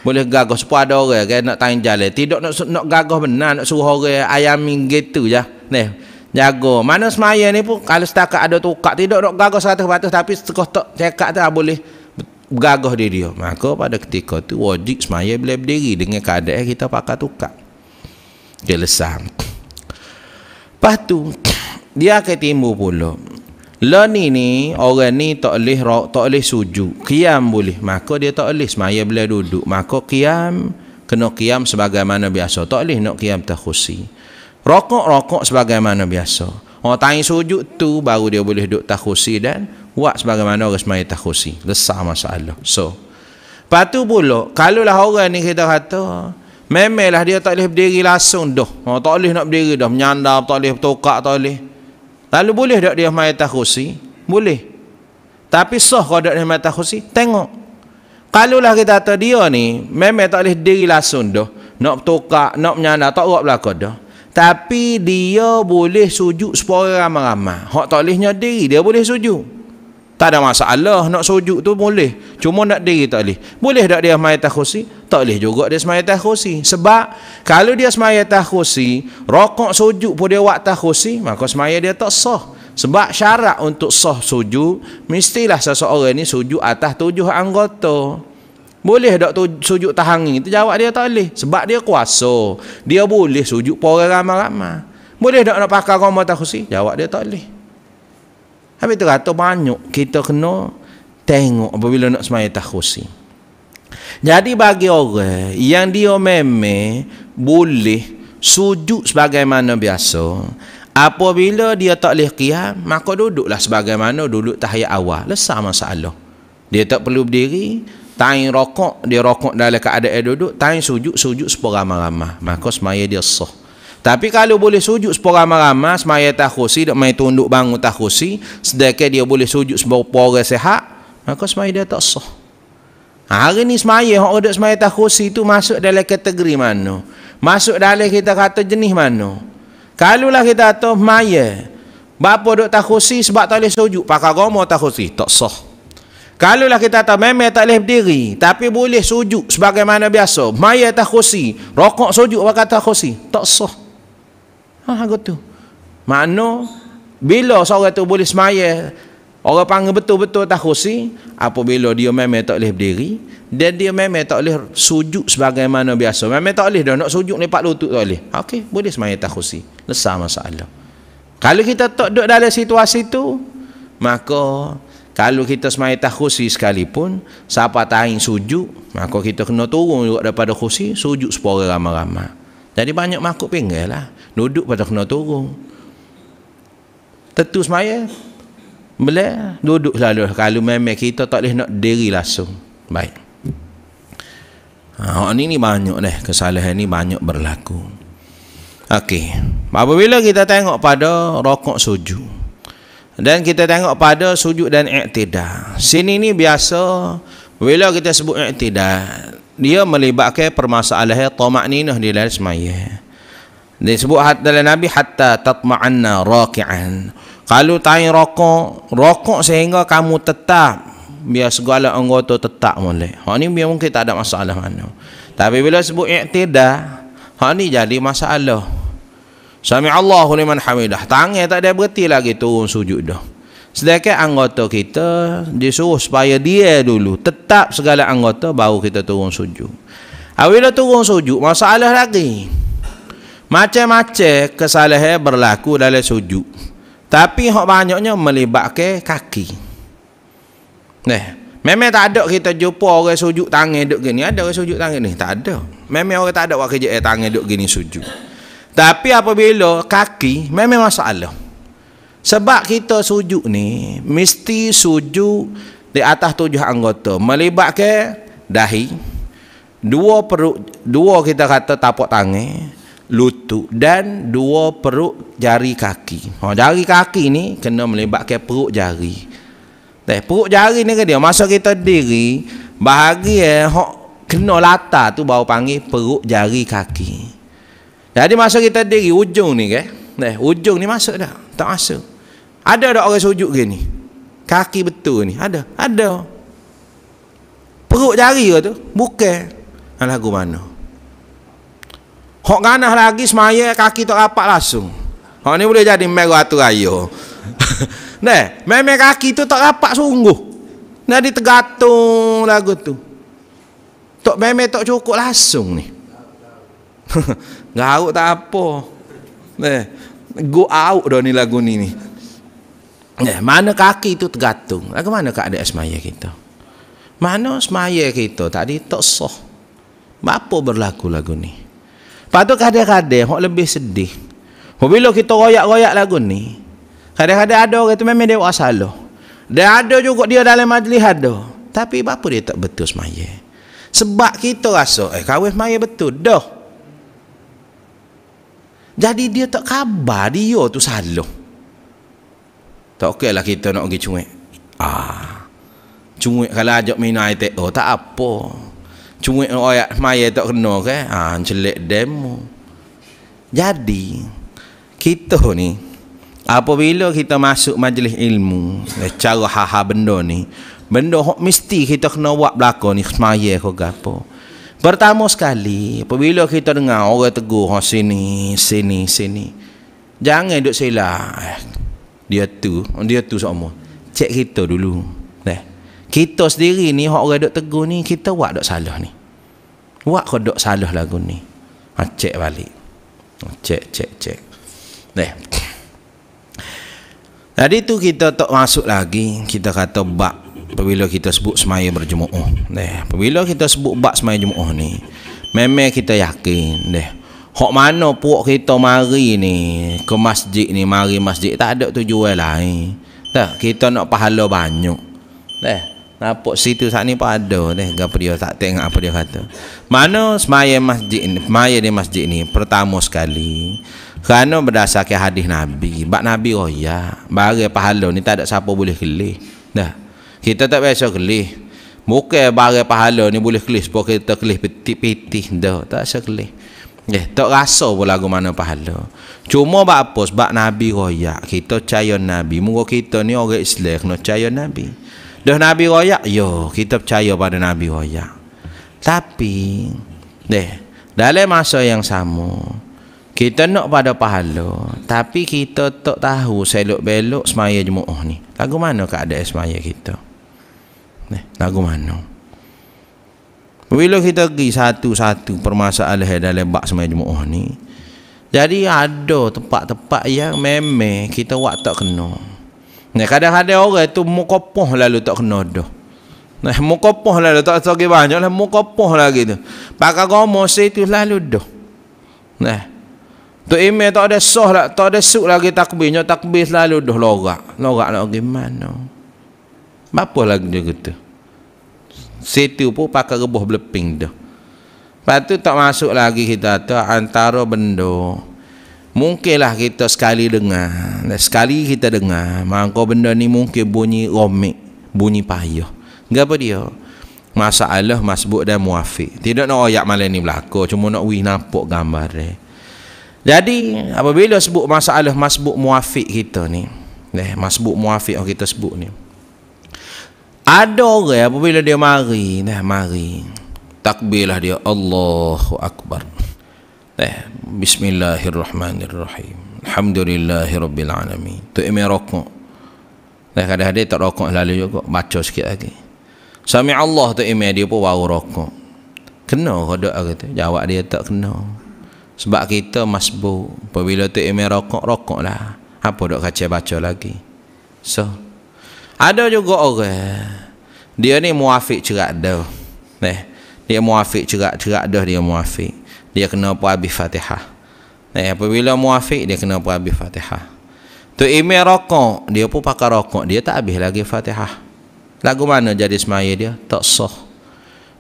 boleh gagah sepuluh ada orang kan, nak tanya jalan tidak nak, nak gagah benar nak suruh orang ayam gitu je nah ya jaga mana semaya ni pun kalau setakat ada tukak tidak nak gagah 100% tapi sekoh tak cekak tu ah, boleh gagah dia dia maka pada ketika tu wajib semaya boleh berdiri dengan keadaan kita pakai tukak dia lesah lepas tu dia akan timbul pula lah ni ni orang ni tak boleh tak boleh sujud kiam boleh maka dia tak boleh semaya boleh duduk maka kiam kena kiam sebagaimana biasa tak boleh nak kiam tak terkhusi Rokok-rokok sebagaimana biasa. Orang tanya sujud tu baru dia boleh duduk takhusi dan buat sebagaimana orang semai takhusi. Lesah masalah. So, lepas tu pula, kalaulah orang ni kita kata, lah dia tak boleh berdiri langsung dah. Orang tak boleh nak berdiri dah. Menyandap, tak boleh bertukar, tak boleh. Lalu boleh tak dia semai takhusi? Boleh. Tapi sah kalau dia semai takhusi? Tengok. Kalaulah kita kata dia ni, memang tak boleh berdiri langsung dah. Nak bertukar, nak menyandap, tak buat belakang dah tapi dia boleh sujud sepora ramai-ramai. Hak tak bolehnya diri, dia boleh sujud. Tak ada masalah nak sujud tu boleh. Cuma nak diri tak boleh. Boleh tak dia semayat tahkusi? Tak boleh juga dia semayat tahkusi. Sebab kalau dia semayat tahkusi, rokok sujud pun dia waktu tahkusi, maka semayat dia tak sah. Sebab syarat untuk sah sujud, mestilah seseorang ini sujud atas tujuh anggota. Boleh tak tu sujud tahangi? Itu jawab dia tak boleh. Sebab dia kuasa. Dia boleh sujud pada orang ramai Boleh tak nak pakai koma tak khusus? Jawab dia tak boleh. Habis tu kata banyak kita kena tengok apabila nak semaya tak khusus. Jadi bagi orang yang dia memang boleh sujud sebagaimana biasa, apabila dia tak boleh kiam, maka duduklah sebagaimana duduk tahiyat awal. Lesa masalah. Dia tak perlu berdiri, Tain rokok, dia rokok dalam keadaan duduk. Tain sujud, sujud sepuluh ramah-ramah. Maka semaya dia soh. Tapi kalau boleh sujud sepuluh ramah-ramah, semaya tak khusi, dia main tunduk bangun tak khusi, sedekat dia boleh sujud sepuluh orang sehat, maka semaya dia tak soh. Ha, hari ni semaya, orang duduk semaya tak khusi itu masuk dalam kategori mana? Masuk dalam kita kata jenis mana? Kalau lah kita kata semaya, bapa duduk tak khusi sebab tak boleh sujud, pakar gomor tak khusi, tak soh. Kalaulah kita tak memang tak boleh berdiri tapi boleh sujud sebagaimana biasa. Mayat tak khusi. Rokok sujud apa kata khusi? Tak sah. Ha aku ha, tu. Mano bila seorang tu boleh semaya orang panggil betul-betul tak khusi apabila dia memang tak boleh berdiri dan dia memang tak boleh sujud sebagaimana biasa. Memang tak boleh dah nak sujud ni pak lutut tak boleh. Okey, boleh semaya tak khusi. Lesa masalah. Kalau kita tak duduk dalam situasi tu maka kalau kita semai tak khusi sekalipun, siapa tahu sujud, maka kita kena turun juga daripada khusi, sujud sepura ramah-ramah. Jadi banyak makhluk pinggir lah. Duduk pada kena turun. Tentu semai, boleh duduk selalu. Kalau memang kita tak boleh nak diri langsung. Baik. Oh ha, ini, ini banyak dah. Kesalahan ini banyak berlaku. Okey. Apabila kita tengok pada rokok sujud dan kita tengok pada sujud dan iktidak sini ni biasa bila kita sebut iktidak dia melibatkan permasalahan tamak ninah di dalam semaya disebut hat dalam nabi hatta tatma'anna raki'an kalau tai rokok rokok sehingga kamu tetap biar segala anggota tetap boleh ha ni biar mungkin tak ada masalah mana tapi bila sebut iktidak ha ni jadi masalah Sami Allahu liman hamidah. Tangis tak dia berhenti lagi turun sujud dah. Sedekah anggota kita disuruh supaya dia dulu tetap segala anggota baru kita turun sujud. Apabila turun sujud, masalah lagi. Macam-macam kesalahan berlaku dalam sujud. Tapi hak banyaknya melibatkan kaki. Neh, memang tak ada kita jumpa orang sujud tangan duk gini. Ada orang sujud tangan ni? Tak ada. Memang orang tak ada buat kerja eh, tangan duk gini sujud. Tapi apabila kaki memang masalah. Sebab kita sujud ni mesti sujud di atas tujuh anggota. Melibat ke dahi, dua perut, dua kita kata tapak tangan, lutut dan dua perut jari kaki. Ha, jari kaki ni kena melibat ke perut jari. Teh, perut jari ni ke dia masa kita diri bahagia hok kena latar tu baru panggil perut jari kaki. Jadi masa kita diri ujung ni ke? Eh, ujung ni masuk dah. Tak rasa. Ada tak orang sujud gini? Kaki betul ni. Ada. Ada. Perut jari ke tu? Bukan. Lagu mana? Hok ganah lagi semaya kaki tak rapat langsung. Hok ni boleh jadi merah tu raya. Nah, memang kaki tu tak rapat sungguh. Nah di tergantung lagu tu. Tok memang tak cukup langsung ni. Garuk tak apa. Eh, go out dah ni lagu ni ni. Eh, mana kaki tu tergantung? Bagaimana keadaan semaya kita? Mana semaya kita tadi tak sah? Apa berlaku lagu ni? Patut kadang-kadang hok lebih sedih. Bila kita royak-royak lagu ni, kadang-kadang ada orang tu memang dia salah. Dia ada juga dia dalam majlis ada. Tapi apa dia tak betul semaya? Sebab kita rasa, eh kahwin semaya betul. Dah. Jadi dia tak khabar dia tu salah. Tak okey lah kita nak pergi cuik. Ah. Cuik kalau ajak minum air teh. oh, tak apa. Cuik orang maya tak kena ke. Ah, celik demo. Jadi kita ni apabila kita masuk majlis ilmu eh, cara ha-ha benda ni benda mesti kita kena buat belakang ni semaya ke apa. Pertama sekali, apabila kita dengar orang tegur, ha, sini, sini, sini. Jangan duduk silap. Eh, dia tu, dia tu semua, Cek kita dulu. Eh. Kita sendiri ni, orang duduk tegur ni, kita buat duduk salah ni. Buat kau duduk salah lagu ni. Ha, cek balik. Ha, cek, cek, cek. Eh. tadi tu kita tak masuk lagi. Kita kata bak apabila kita sebut semaya berjemaah deh apabila kita sebut bab semaya jemaah ni memang kita yakin deh hok mana puak kita mari ni ke masjid ni mari masjid tak ada tujuan lain tak kita nak pahala banyak deh nampak situ saat ni pun ada deh gapo dia tak tengok apa dia kata mana semaya masjid ni semaya di masjid ni pertama sekali kerana berdasarkan hadis Nabi Bak Nabi oh ya bagi pahala ni tak ada siapa boleh kelih dah kita tak biasa kelih. Muka barang pahala ni boleh kelih sebab kita kelih piti-piti dah. Tak biasa kelih. Eh, tak rasa pun lagu mana pahala. Cuma buat apa? Sebab Nabi royak. Kita percaya Nabi. Muka kita ni orang Islam kena percaya Nabi. Dah Nabi royak? Yo, kita percaya pada Nabi royak. Tapi, deh, dalam masa yang sama, kita nak pada pahala, tapi kita tak tahu selok belok semaya jemaah ni. Lagu mana keadaan semaya kita? Eh, nah, lagu mana? Bila kita pergi satu-satu permasalahan dalam bak semai jemaah ni, jadi ada tempat-tempat yang memang kita wak tak kena. Nah, kadang-kadang orang tu mukopoh lalu tak kena dah. Nah, mukopoh lalu tak sogi banyak lah mukopoh lagi tu. Pakai gomo situ lalu dah. Nah, Tu ime tak ada soh lah, tak ada suk lagi takbir, nyok takbir selalu dah logak. Logak nak pergi mana? Apa lagi dia kata? Situ pun pakai rebuh beleping dah. Lepas tu tak masuk lagi kita tu antara benda. Mungkinlah kita sekali dengar. Sekali kita dengar. Maka benda ni mungkin bunyi romik. Bunyi payah. Kenapa dia? Masalah masbuk dan muafiq. Tidak nak ayak malam ni berlaku. Cuma nak wih nampak gambar dia. Jadi apabila sebut masalah masbuk muafiq kita ni. Eh, masbuk muafiq yang kita sebut ni. Ada orang apabila dia mari, nah mari. Takbirlah dia Allahu Akbar. Nah, bismillahirrahmanirrahim. Alhamdulillahirabbil alamin. Tu imam rukuk. Nah, kadang-kadang tak rukuk lalu juga baca sikit lagi. Sami Allah tu imam dia pun baru rukuk. Kena ke doa lah kita? Jawab dia tak kena. Sebab kita masbu, Apabila tu imam rukuk, rukuklah. Apa dok kaca baca lagi? So, ada juga orang dia ni muafik cerak dah. Neh, dia muafik cerak-cerak dah dia muafik. Dia kena apa habis Fatihah. Neh, apabila muafik dia kena apa habis Fatihah. Tu ime rokok, dia pun pakai rokok, dia tak habis lagi Fatihah. Lagu mana jadi semaya dia? Tak sah.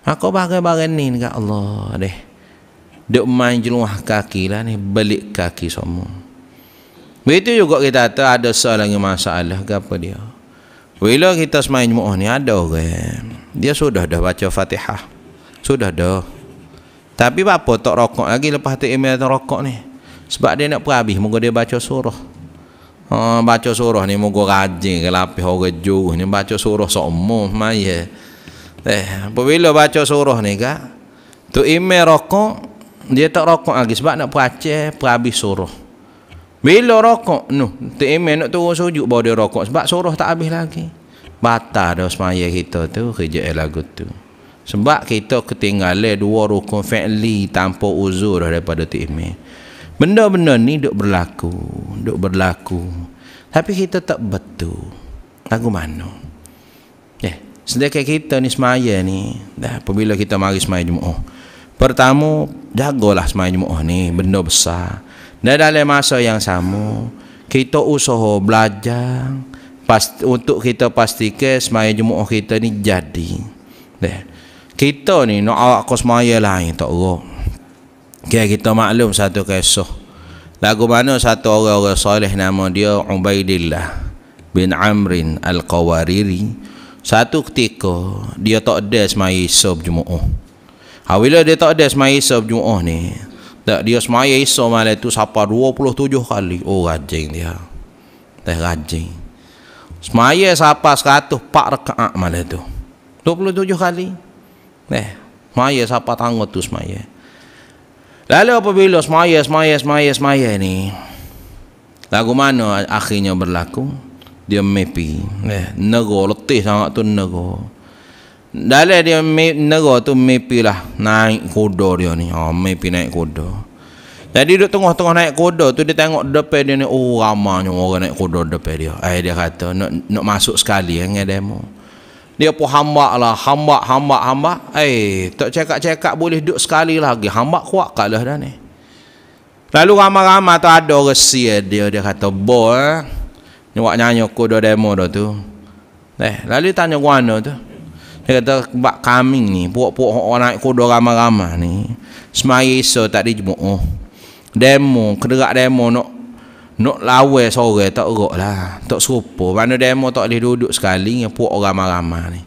Aku bagai-bagai ni dekat Allah deh. Dia main jeluah kaki lah ni balik kaki semua Begitu juga kita tahu Ada seorang yang masalah ke apa dia bila kita semain Jumaat ni ada orang. Dia sudah dah baca Fatihah. Sudah dah. Tapi apa tak rokok lagi lepas tu email tu rokok ni. Sebab dia nak perhabis. Moga dia baca surah. Ha, baca surah ni moga rajin ke lapis orang juh ni. Baca surah semua maya. Eh, bila baca surah ni kak. Tu email rokok. Dia tak rokok lagi sebab nak puaca perhabis surah. Bila rokok tu, Tok Imam nak turun sujud bawa dia rokok sebab suruh tak habis lagi. Batal dah semaya kita tu kerja eh lagu tu. Sebab kita ketinggalan dua rukun fi'li tanpa uzur daripada Tok Imam. Benda-benda ni duk berlaku, duk berlaku. Tapi kita tak betul. Lagu mana? Eh, sedekah kita ni semaya ni, dah apabila kita mari semaya Jumaat. Pertama, jagalah semaya Jumaat ni, benda besar. Dan dalam masa yang sama Kita usaha belajar past, Untuk kita pastikan Semaya jemaah kita ni jadi Deh. Kita ni Nak awak ke semaya lain tak roh okay, Kita maklum satu kisah Lagu mana satu orang-orang soleh Nama dia Ubaidillah Bin Amrin Al-Qawariri Satu ketika Dia tak ada semaya isu berjemaah Apabila ha, dia tak ada semaya isu berjemaah ni tak dia semaya iso malam tu sapa 27 kali. Oh rajin dia. Teh rajin. Semaya sapa 104 rakaat malam tu. 27 kali. Teh semaya sapa tangga tu semaya. Lalu apabila semaya semaya semaya semaya ni lagu mana akhirnya berlaku? Dia mepi. Neh nego letih sangat tu nego. Dalam dia nego tu mepi lah naik kuda dia ni. Ha oh, mepi naik kuda. Jadi duduk tengah-tengah naik kuda tu dia tengok depan dia ni oh ramanya orang naik kuda depan dia. Eh dia kata nak nak masuk sekali eh, dengan demo. Dia pun hamba lah hamba hamba hamba. Eh, tak cekak cekak boleh duduk sekali lagi hamba kuat kalah dah ni Lalu ramai-ramai tu ada resi eh, dia Dia kata, boh eh. Ni buat nyanyi kuda demo tu Eh, lalu tanya guana tu dia kata bak kami ni puak-puak orang naik kuda ramah-ramah ni semai so tak dijemuk. Oh. Demo, kederak demo nak nak lawe sore tak erok lah. Tak serupa. Mana demo tak boleh duduk sekali yang puak ramah-ramah ni.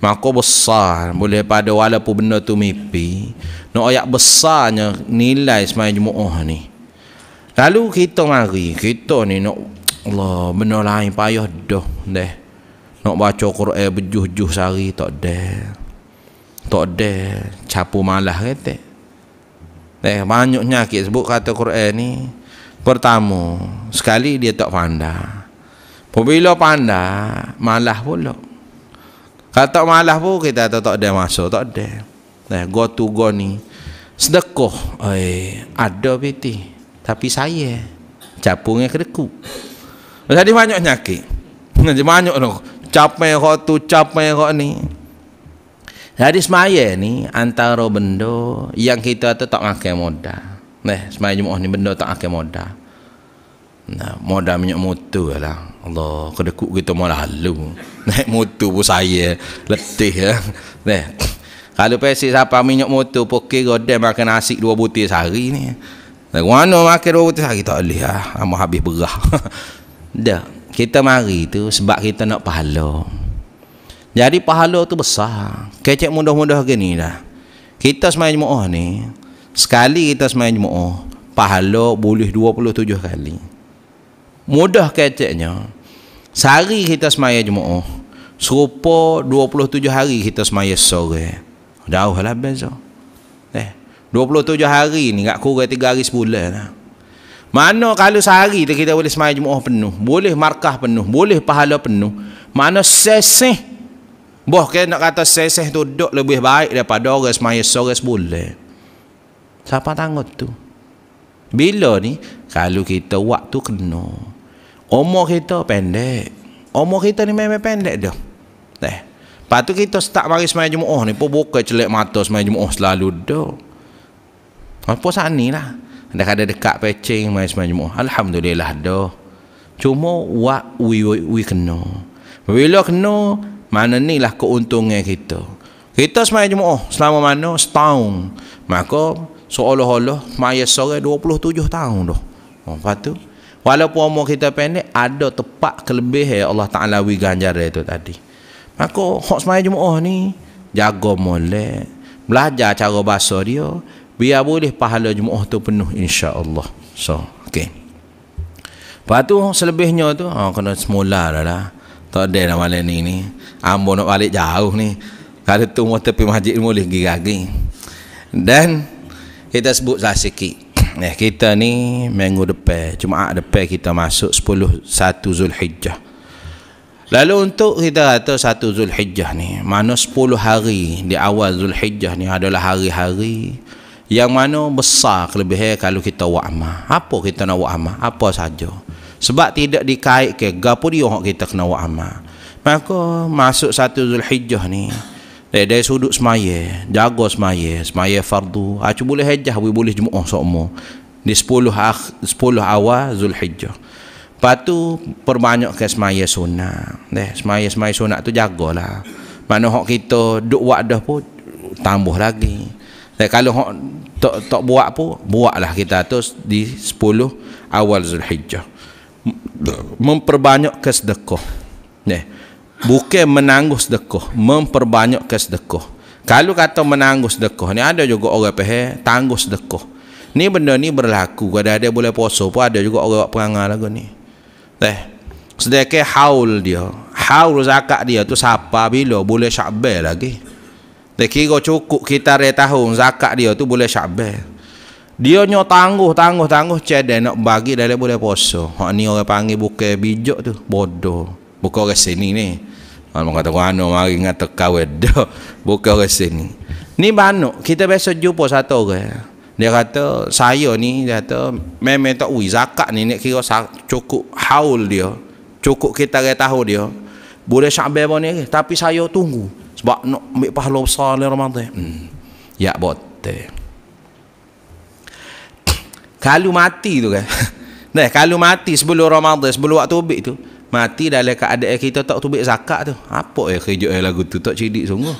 Maka besar boleh pada walaupun benda tu mimpi nak ayak besarnya nilai semai jemuk oh, ni. Lalu kita mari, kita ni nak Allah benda lain payah dah deh nak baca Quran berjuh-juh sehari tak ada tak ada capu malah kata eh banyak kita sebut kata Quran ni pertama sekali dia tak pandai bila pandai malah pula tak malah pun kita tak ada masuk, tak ada eh go to go ni sedekah eh ada piti tapi saya capungnya kedeku jadi banyak nyakit jadi banyak orang capai kau tu capai kau ni hadis semaya ni antara benda yang kita tu tak makan moda Nah, eh, semaya jumaah ni benda tak akan moda nah, moda minyak mutu lah Allah kedekut kita malah lalu naik mutu pun saya letih ya. Nah, eh. eh, kalau pesi siapa minyak mutu, pokok godam makan nasi dua butir sehari ni Nah, mana makan dua butir sehari tak boleh lah. Amo habis berah. Dah kita mari tu sebab kita nak pahala jadi pahala tu besar kecek mudah-mudah gini dah kita semayang jemaah ni sekali kita semayang jemaah pahala boleh 27 kali mudah keceknya sehari kita semayang jemaah serupa 27 hari kita semayang sore jauh lah beza eh, 27 hari ni tak kurang 3 hari sebulan lah mana kalau sehari tu kita boleh semayang Jumaat penuh, boleh markah penuh, boleh pahala penuh. Mana seseh. Boh kena nak kata seseh tu duduk lebih baik daripada orang semayang sore boleh. Siapa tanggut tu? Bila ni? Kalau kita waktu kena. Umur kita pendek. Umur kita ni memang pendek dah. Eh. Lepas tu kita start mari semayang Jumaat ni. pukul buka celik mata semayang Jumaat selalu dah. Apa saat ni lah? Dah ada dekat pecing main semacam Alhamdulillah doh. Cuma what we, we, we kena. Bila kena, mana ni lah keuntungan kita. Kita semayang oh selama mana? Setahun. Maka seolah-olah maya sore 27 tahun dah. Oh, lepas tu, walaupun umur kita pendek, ada tepat kelebih ya Allah Ta'ala wi ganjar itu tadi. Maka hak semayang oh ni, jaga molek, belajar cara bahasa dia, biar boleh pahala jumaah tu penuh insya-Allah. So, okey. Lepas selebihnya tu ha oh, kena semula dah lah. Tak ada dah malam ni ni. Ambo nak balik jauh ni. Kalau tu mau tepi masjid boleh gigi gigi Dan kita sebut lah sikit. Eh, kita ni minggu depan, Jumaat depan kita masuk 10 satu Zulhijjah. Lalu untuk kita kata satu Zulhijjah ni, mana 10 hari di awal Zulhijjah ni adalah hari-hari yang mana besar kelebihan kalau kita buat amal apa kita nak buat amal apa saja sebab tidak dikaitkan gapo dia hok kita kena buat amal maka masuk satu Zulhijjah ni dari, dari sudut semaya jaga semaya semaya fardu acu ha, boleh hajah we boleh jumaah sokmo di 10 ak- 10 awal Zulhijjah patu perbanyak ke semaya sunat. Deh, semaya semaya sunat tu jagalah. Mana hok kita duk wadah pun tambah lagi. Deh, kalau tak tak buat pun buatlah kita tu di 10 awal Zulhijjah memperbanyak kesedekah nih bukan menangguh sedekah memperbanyak kesedekah kalau kata menangguh sedekah ni ada juga orang pehe tangguh sedekah ni benda ni berlaku kadang ada boleh puasa pun ada juga orang buat perangai lagu ni teh sedekah haul dia haul zakat dia tu siapa bila boleh syabel lagi dia kira cukup kita dia tahu zakat dia tu boleh syabel. Dia nyo tangguh tangguh tangguh cedek nak bagi dalam boleh poso Hak ni orang panggil buke bijak tu bodoh. Buka orang sini ni. Mana kata mana mari ngat terkawe dah. Buka orang sini. Ni banu kita biasa jumpa satu orang. Dia kata saya ni dia kata memang tak ui zakat ni nak kira cukup haul dia. Cukup kita dia tahu dia. Boleh syabel pun ni tapi saya tunggu sebab nak ambil pahala besar ni Ramadan hmm. ya bote kalau mati tu kan nah kalau mati sebelum Ramadan sebelum waktu ubik tu mati dalam keadaan kita tak tubik zakat tu apa ya kerja eh, lagu tu tak cedik sungguh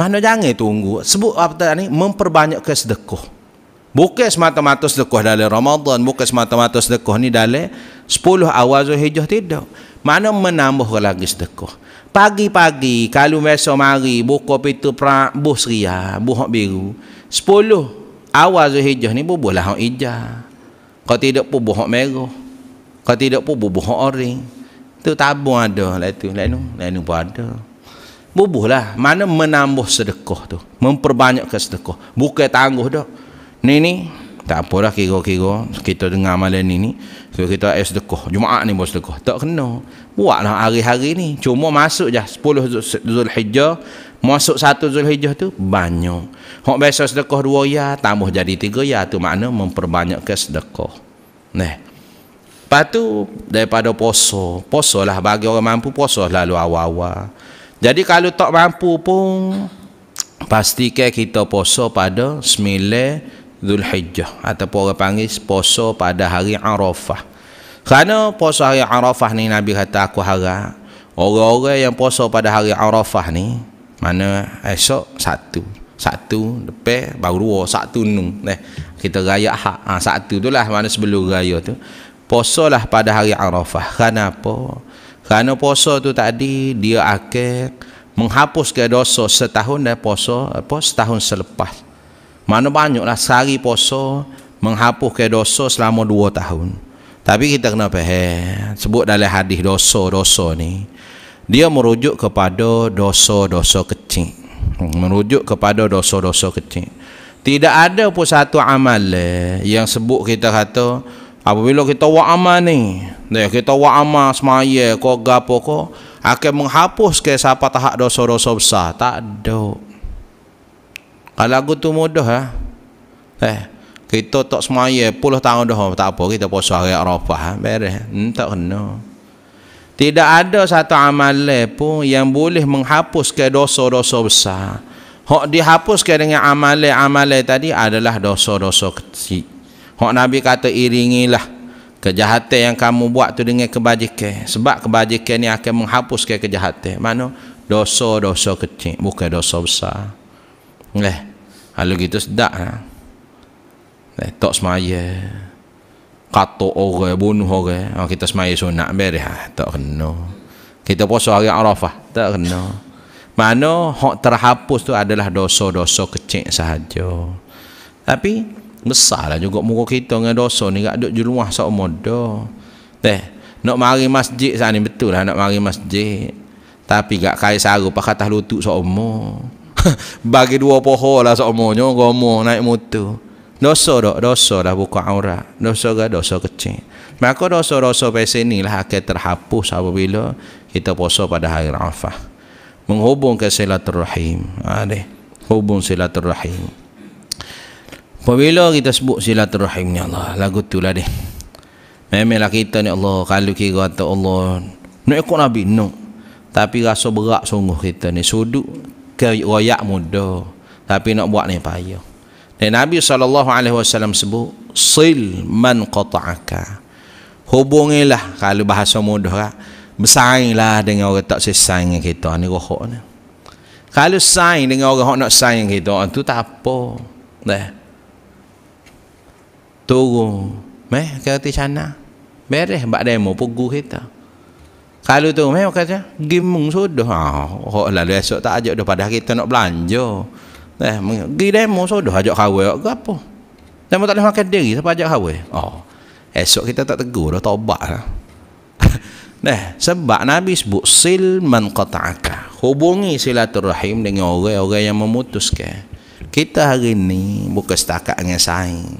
mana jangan tunggu sebut apa ni memperbanyak ke sedekah bukan semata-mata sedekah dalam Ramadan bukan semata-mata sedekah ni dalam 10 awal Zulhijjah tidak mana menambah lagi sedekah pagi-pagi kalau meso mari buka pintu pra bus ria buhak biru 10 awal zuhijah ni bubuh lah hak ija kalau tidak pun buhak merah kalau tidak pun bubuh orang tu tabu ada lah tu lah tu lah tu ada bubuh lah mana menambah sedekah tu memperbanyakkan sedekah bukan tangguh dah ni ni tak apalah kira-kira kita dengar malam ni ni so, kita ada sedekah Jumaat ni buat sedekah tak kena buatlah hari-hari ni cuma masuk je 10 Zul, Hijjah masuk 1 Zul Hijjah tu banyak hok biasa sedekah 2 ya tambah jadi 3 ya tu makna memperbanyakkan sedekah nah Lepas tu, daripada poso, poso lah bagi orang mampu, poso lah lalu awal-awal. Jadi kalau tak mampu pun, pastikan kita poso pada 9 Dhul Hijjah. Ataupun orang panggil poso pada hari Arafah. Kerana puasa hari Arafah ni Nabi kata aku harap orang-orang yang puasa pada hari Arafah ni mana esok satu satu depan baru dua satu nung eh, kita raya hak ha, ah, satu tu lah mana sebelum raya tu puasa lah pada hari Arafah kenapa kerana puasa tu tadi dia akan menghapuskan dosa setahun dan puasa apa setahun selepas mana banyaklah sehari puasa menghapuskan dosa selama dua tahun tapi kita kena faham sebut dalam hadis dosa-dosa ni dia merujuk kepada dosa-dosa kecil. Merujuk kepada dosa-dosa kecil. Tidak ada pun satu amal yang sebut kita kata apabila kita buat amal ni, dia kita buat amal semaya ko gapo ko akan menghapus ke siapa tahap dosa-dosa besar. Tak ada. Kalau aku tu mudah ha? Eh, kita tak semaya puluh tahun dah tak apa kita puasa hari Arafah ha? beres hmm, tak kena tidak ada satu amalan pun yang boleh menghapuskan dosa-dosa besar hak dihapuskan dengan amalan-amalan tadi adalah dosa-dosa kecil hak Nabi kata iringilah kejahatan yang kamu buat tu dengan kebajikan sebab kebajikan ni akan menghapus ke kejahatan mana dosa-dosa kecil bukan dosa besar eh kalau gitu sedap lah eh, tak semaya katok orang bunuh orang oh, kita semaya sunat beri ha, ah, tak kena kita puasa hari Arafah tak kena mana hak terhapus tu adalah dosa-dosa kecil sahaja tapi besarlah juga muka kita dengan dosa ni gak duk jeluah sok moda Eh, nak mari masjid sana ni betul lah nak mari masjid tapi gak kaya saru pakai tah lutut sok Bagi dua pohon lah sok omonyo gomo naik motor Dosa dok, dosa lah buka aurat. Dosa ke dosa kecil. Maka dosa-dosa pesen ni lah akan terhapus apabila kita puasa pada hari Rafah. Menghubung ke silaturrahim. Ha, deh. Hubung silaturrahim. Apabila kita sebut silaturrahim ni Allah, lagu tu lah deh. Memanglah kita ni Allah, kalau kira kata Allah, nak ikut Nabi, no. Tapi rasa berat sungguh kita ni, sudut ke royak muda. Tapi nak buat ni payah. Dan eh, Nabi SAW sebut, Sil man qata'aka. Hubungilah, kalau bahasa mudah kan, bersainglah dengan orang tak sesuai dengan kita. Ini rohok ni. Kalau saing dengan orang yang nak saing dengan kita, itu tak apa. Dah. Turun. Meh, kata di sana. Beres, buat demo, pergi kita. Kalau tu, meh, kata, gimung sudah. Ah, oh, lalu esok tak ajak dah, padahal kita nak belanja. Belanja. Eh, pergi demo sudah ajak kawai ke apa? Demo tak boleh makan diri siapa ajak kawai? Oh. Esok kita tak tegur dah tobat ha? lah. Eh, nah, sebab Nabi sebut sil man qata'aka. Hubungi silaturahim dengan orang-orang yang memutuskan. Kita hari ni bukan setakat dengan saing.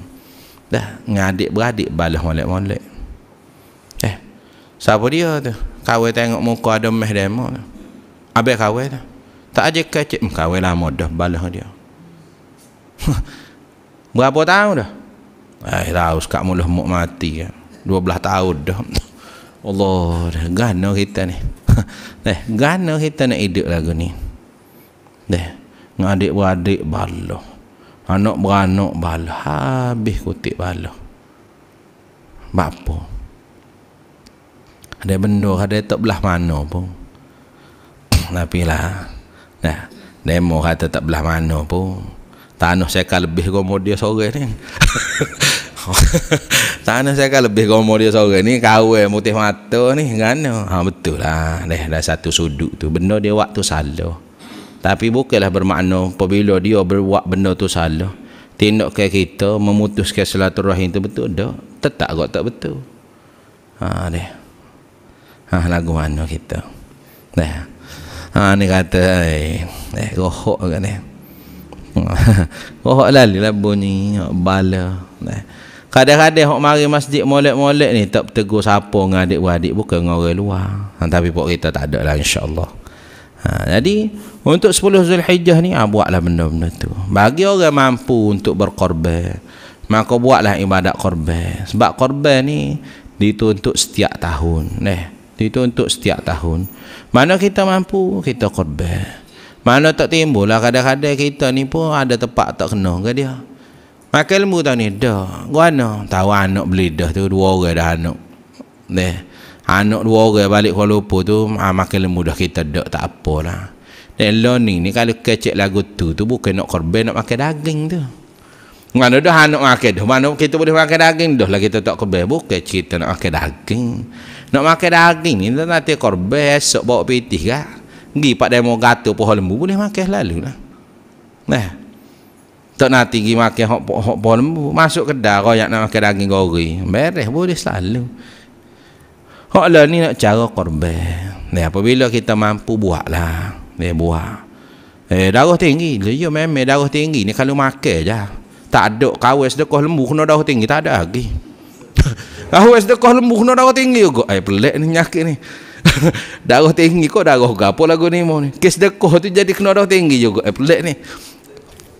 Dah, dengan adik-beradik balas molek-molek. Eh, siapa dia tu? Kawai tengok muka ada meh demo. Habis kawai tu. Tak aja kecil. Kawin lama dah balah dia. Berapa tahun dah? Eh tahu sekat mula muk mati. Ya. Dua belah tahun dah. Allah dah gana kita ni. Eh gana kita nak hidup lagi ni. Deh. Ngadik beradik balah. Anak beranak balah. Habis kutik balah. Bapa. Ada benda, ada tak belah mana pun. Tapi lah. Nah, demo kata tak belah mana pun. Tanah saya kalau lebih gomo dia sore ni. Tanah saya kalau lebih gomo dia sore ni kawe mutih mata ni kan. Ha betul lah. leh dah satu sudut tu benda dia waktu salah. Tapi bukanlah bermakna apabila dia berbuat benda tu salah. Tindakan kita memutuskan silaturahim itu betul tak? tetak kot tak betul. Ha deh. Ha lagu mana kita? Dah. Ha ni kata eh rohok kan ni. Ha, rohok lalu lah bunyi bala. Eh. Kadang-kadang hok mari masjid molek-molek ni tak tegur siapa dengan adik-beradik bukan dengan orang luar. Ha, tapi pok kita tak ada lah insya-Allah. Ha, jadi untuk 10 Zulhijjah ni ha, buatlah benda-benda tu. Bagi orang mampu untuk berkorban, maka buatlah ibadat korban. Sebab korban ni dituntut setiap tahun. Eh, dituntut setiap tahun. Mana kita mampu, kita korban. Mana tak timbul lah kadang-kadang kita ni pun ada tempat tak kena ke dia. Maka ilmu tahu ni, dah. Gua anak, tahu anak beli dah tu, dua orang dah anak. Deh. Anak dua orang balik Kuala Lumpur tu, ah, maka ilmu dah kita dah tak lah. Dan learning ni kalau kecek lagu tu, tu bukan nak korban, nak makan daging tu. Mana dah nak makan dah. Mana kita boleh makan daging dah lah kita tak kebel. Bukan cerita nak makan daging. Nak makan daging ni nanti korban esok bawa pitih kah. Pergi Pak Demo gata pohon lembu boleh makan lalu lah. Nah. Tak nanti pergi makan hok, hok, hok pohon lembu. Masuk kedai yang nak makan daging gori. Beres boleh selalu. Hok lah ni nak cara korban. Nah, apabila kita mampu buat lah. Dia buat. Eh, darah tinggi. Lah, ya, memang darah tinggi. Ni kalau makan je tak ada kawes dekoh lembu kena dauh tinggi tak ada lagi kawes dekoh lembu kena dauh tinggi juga oh, ai pelik ni nyakit ni darah tinggi kau darah gapo lagu ni mau ni kes dekoh tu jadi kena dauh tinggi juga ai pelik ni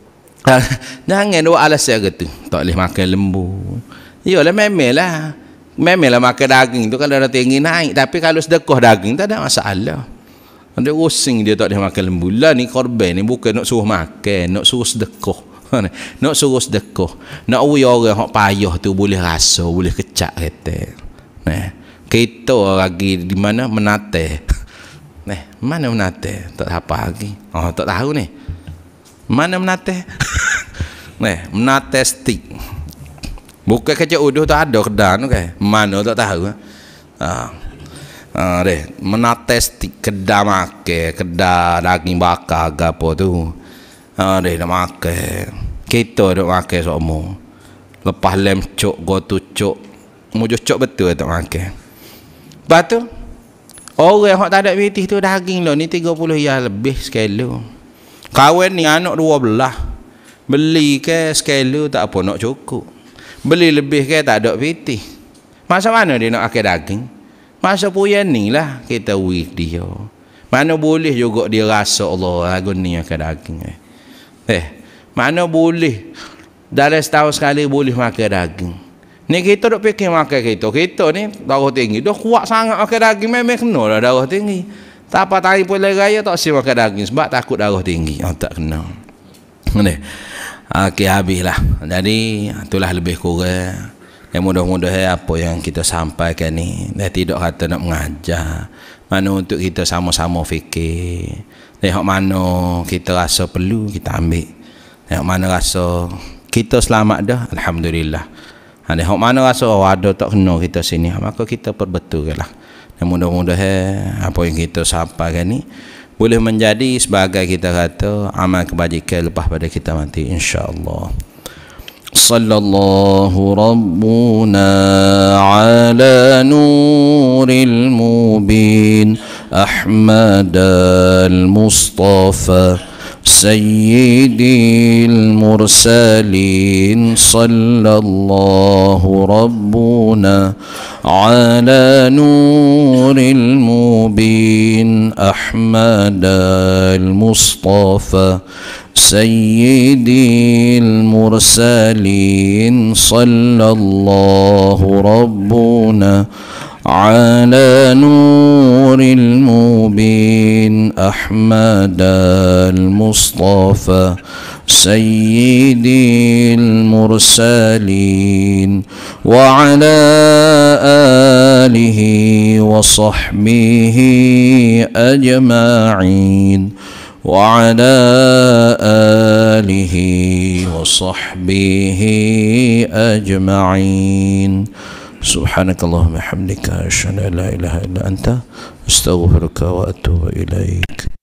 jangan dua alas saya gitu tak boleh makan lembu iyalah memelah memelah makan daging tu kalau darah tinggi naik tapi kalau sedekah daging tak ada masalah ada rusing dia tak boleh makan lembu lah ni korban ni bukan nak suruh makan nak suruh sedekah nak suruh sedekah nak ui orang yang payah tu boleh rasa boleh kecak kata nah kita lagi di mana menate nah mana menate tak apa lagi oh tak tahu ni mana menate nah menate stick buka kecak uduh tak ada kedan kan. okay. mana tak tahu eh. ah ah deh menate stick kedah make kedah daging bakar apa tu Ah, Ada nak makan Kita ada makan semua Lepas lem cuk, cok, gotu cok Mujur cuk betul tak makan Lepas tu Orang yang tak ada mitih tu daging lo Ni 30 ya lebih sekali Kawan ni anak 12 Beli ke sekali tak apa nak cukup Beli lebih ke tak ada mitih Masa mana dia nak makan daging Masa puyan ni lah kita with dia mana boleh juga dia rasa Allah agunia ke daging eh. Eh, mana boleh dalam setahun sekali boleh makan daging. Ni kita dok fikir makan kita. Kita ni darah tinggi. Dah kuat sangat makan daging memang kena lah darah tinggi. Tak apa tadi pun raya tak si makan daging sebab takut darah tinggi. Oh, tak kena. Ni. Okey habislah. Jadi itulah lebih kurang. Yang mudah-mudahan eh, apa yang kita sampaikan ni dia tidak kata nak mengajar. Mana untuk kita sama-sama fikir. Dari mana kita rasa perlu kita ambil. Dari mana rasa kita selamat dah alhamdulillah. Ha mana rasa oh, ada tak kena kita sini ha, maka kita perbetulkanlah. Dan mudah-mudahan eh, apa yang kita sampaikan ni boleh menjadi sebagai kita kata amal kebajikan lepas pada kita mati Insyaallah. صلى الله ربنا على نور المبين أحمد المصطفى سيدي المرسلين صلى الله ربنا على نور المبين أحمد المصطفى سيدي المرسلين صلى الله ربنا على نور المبين أحمد المصطفى سيدي المرسلين وعلى آله وصحبه أجمعين وعلى آله وصحبه أجمعين سبحانك اللهم وبحمدك أشهد أن لا إله إلا أنت أستغفرك وأتوب إليك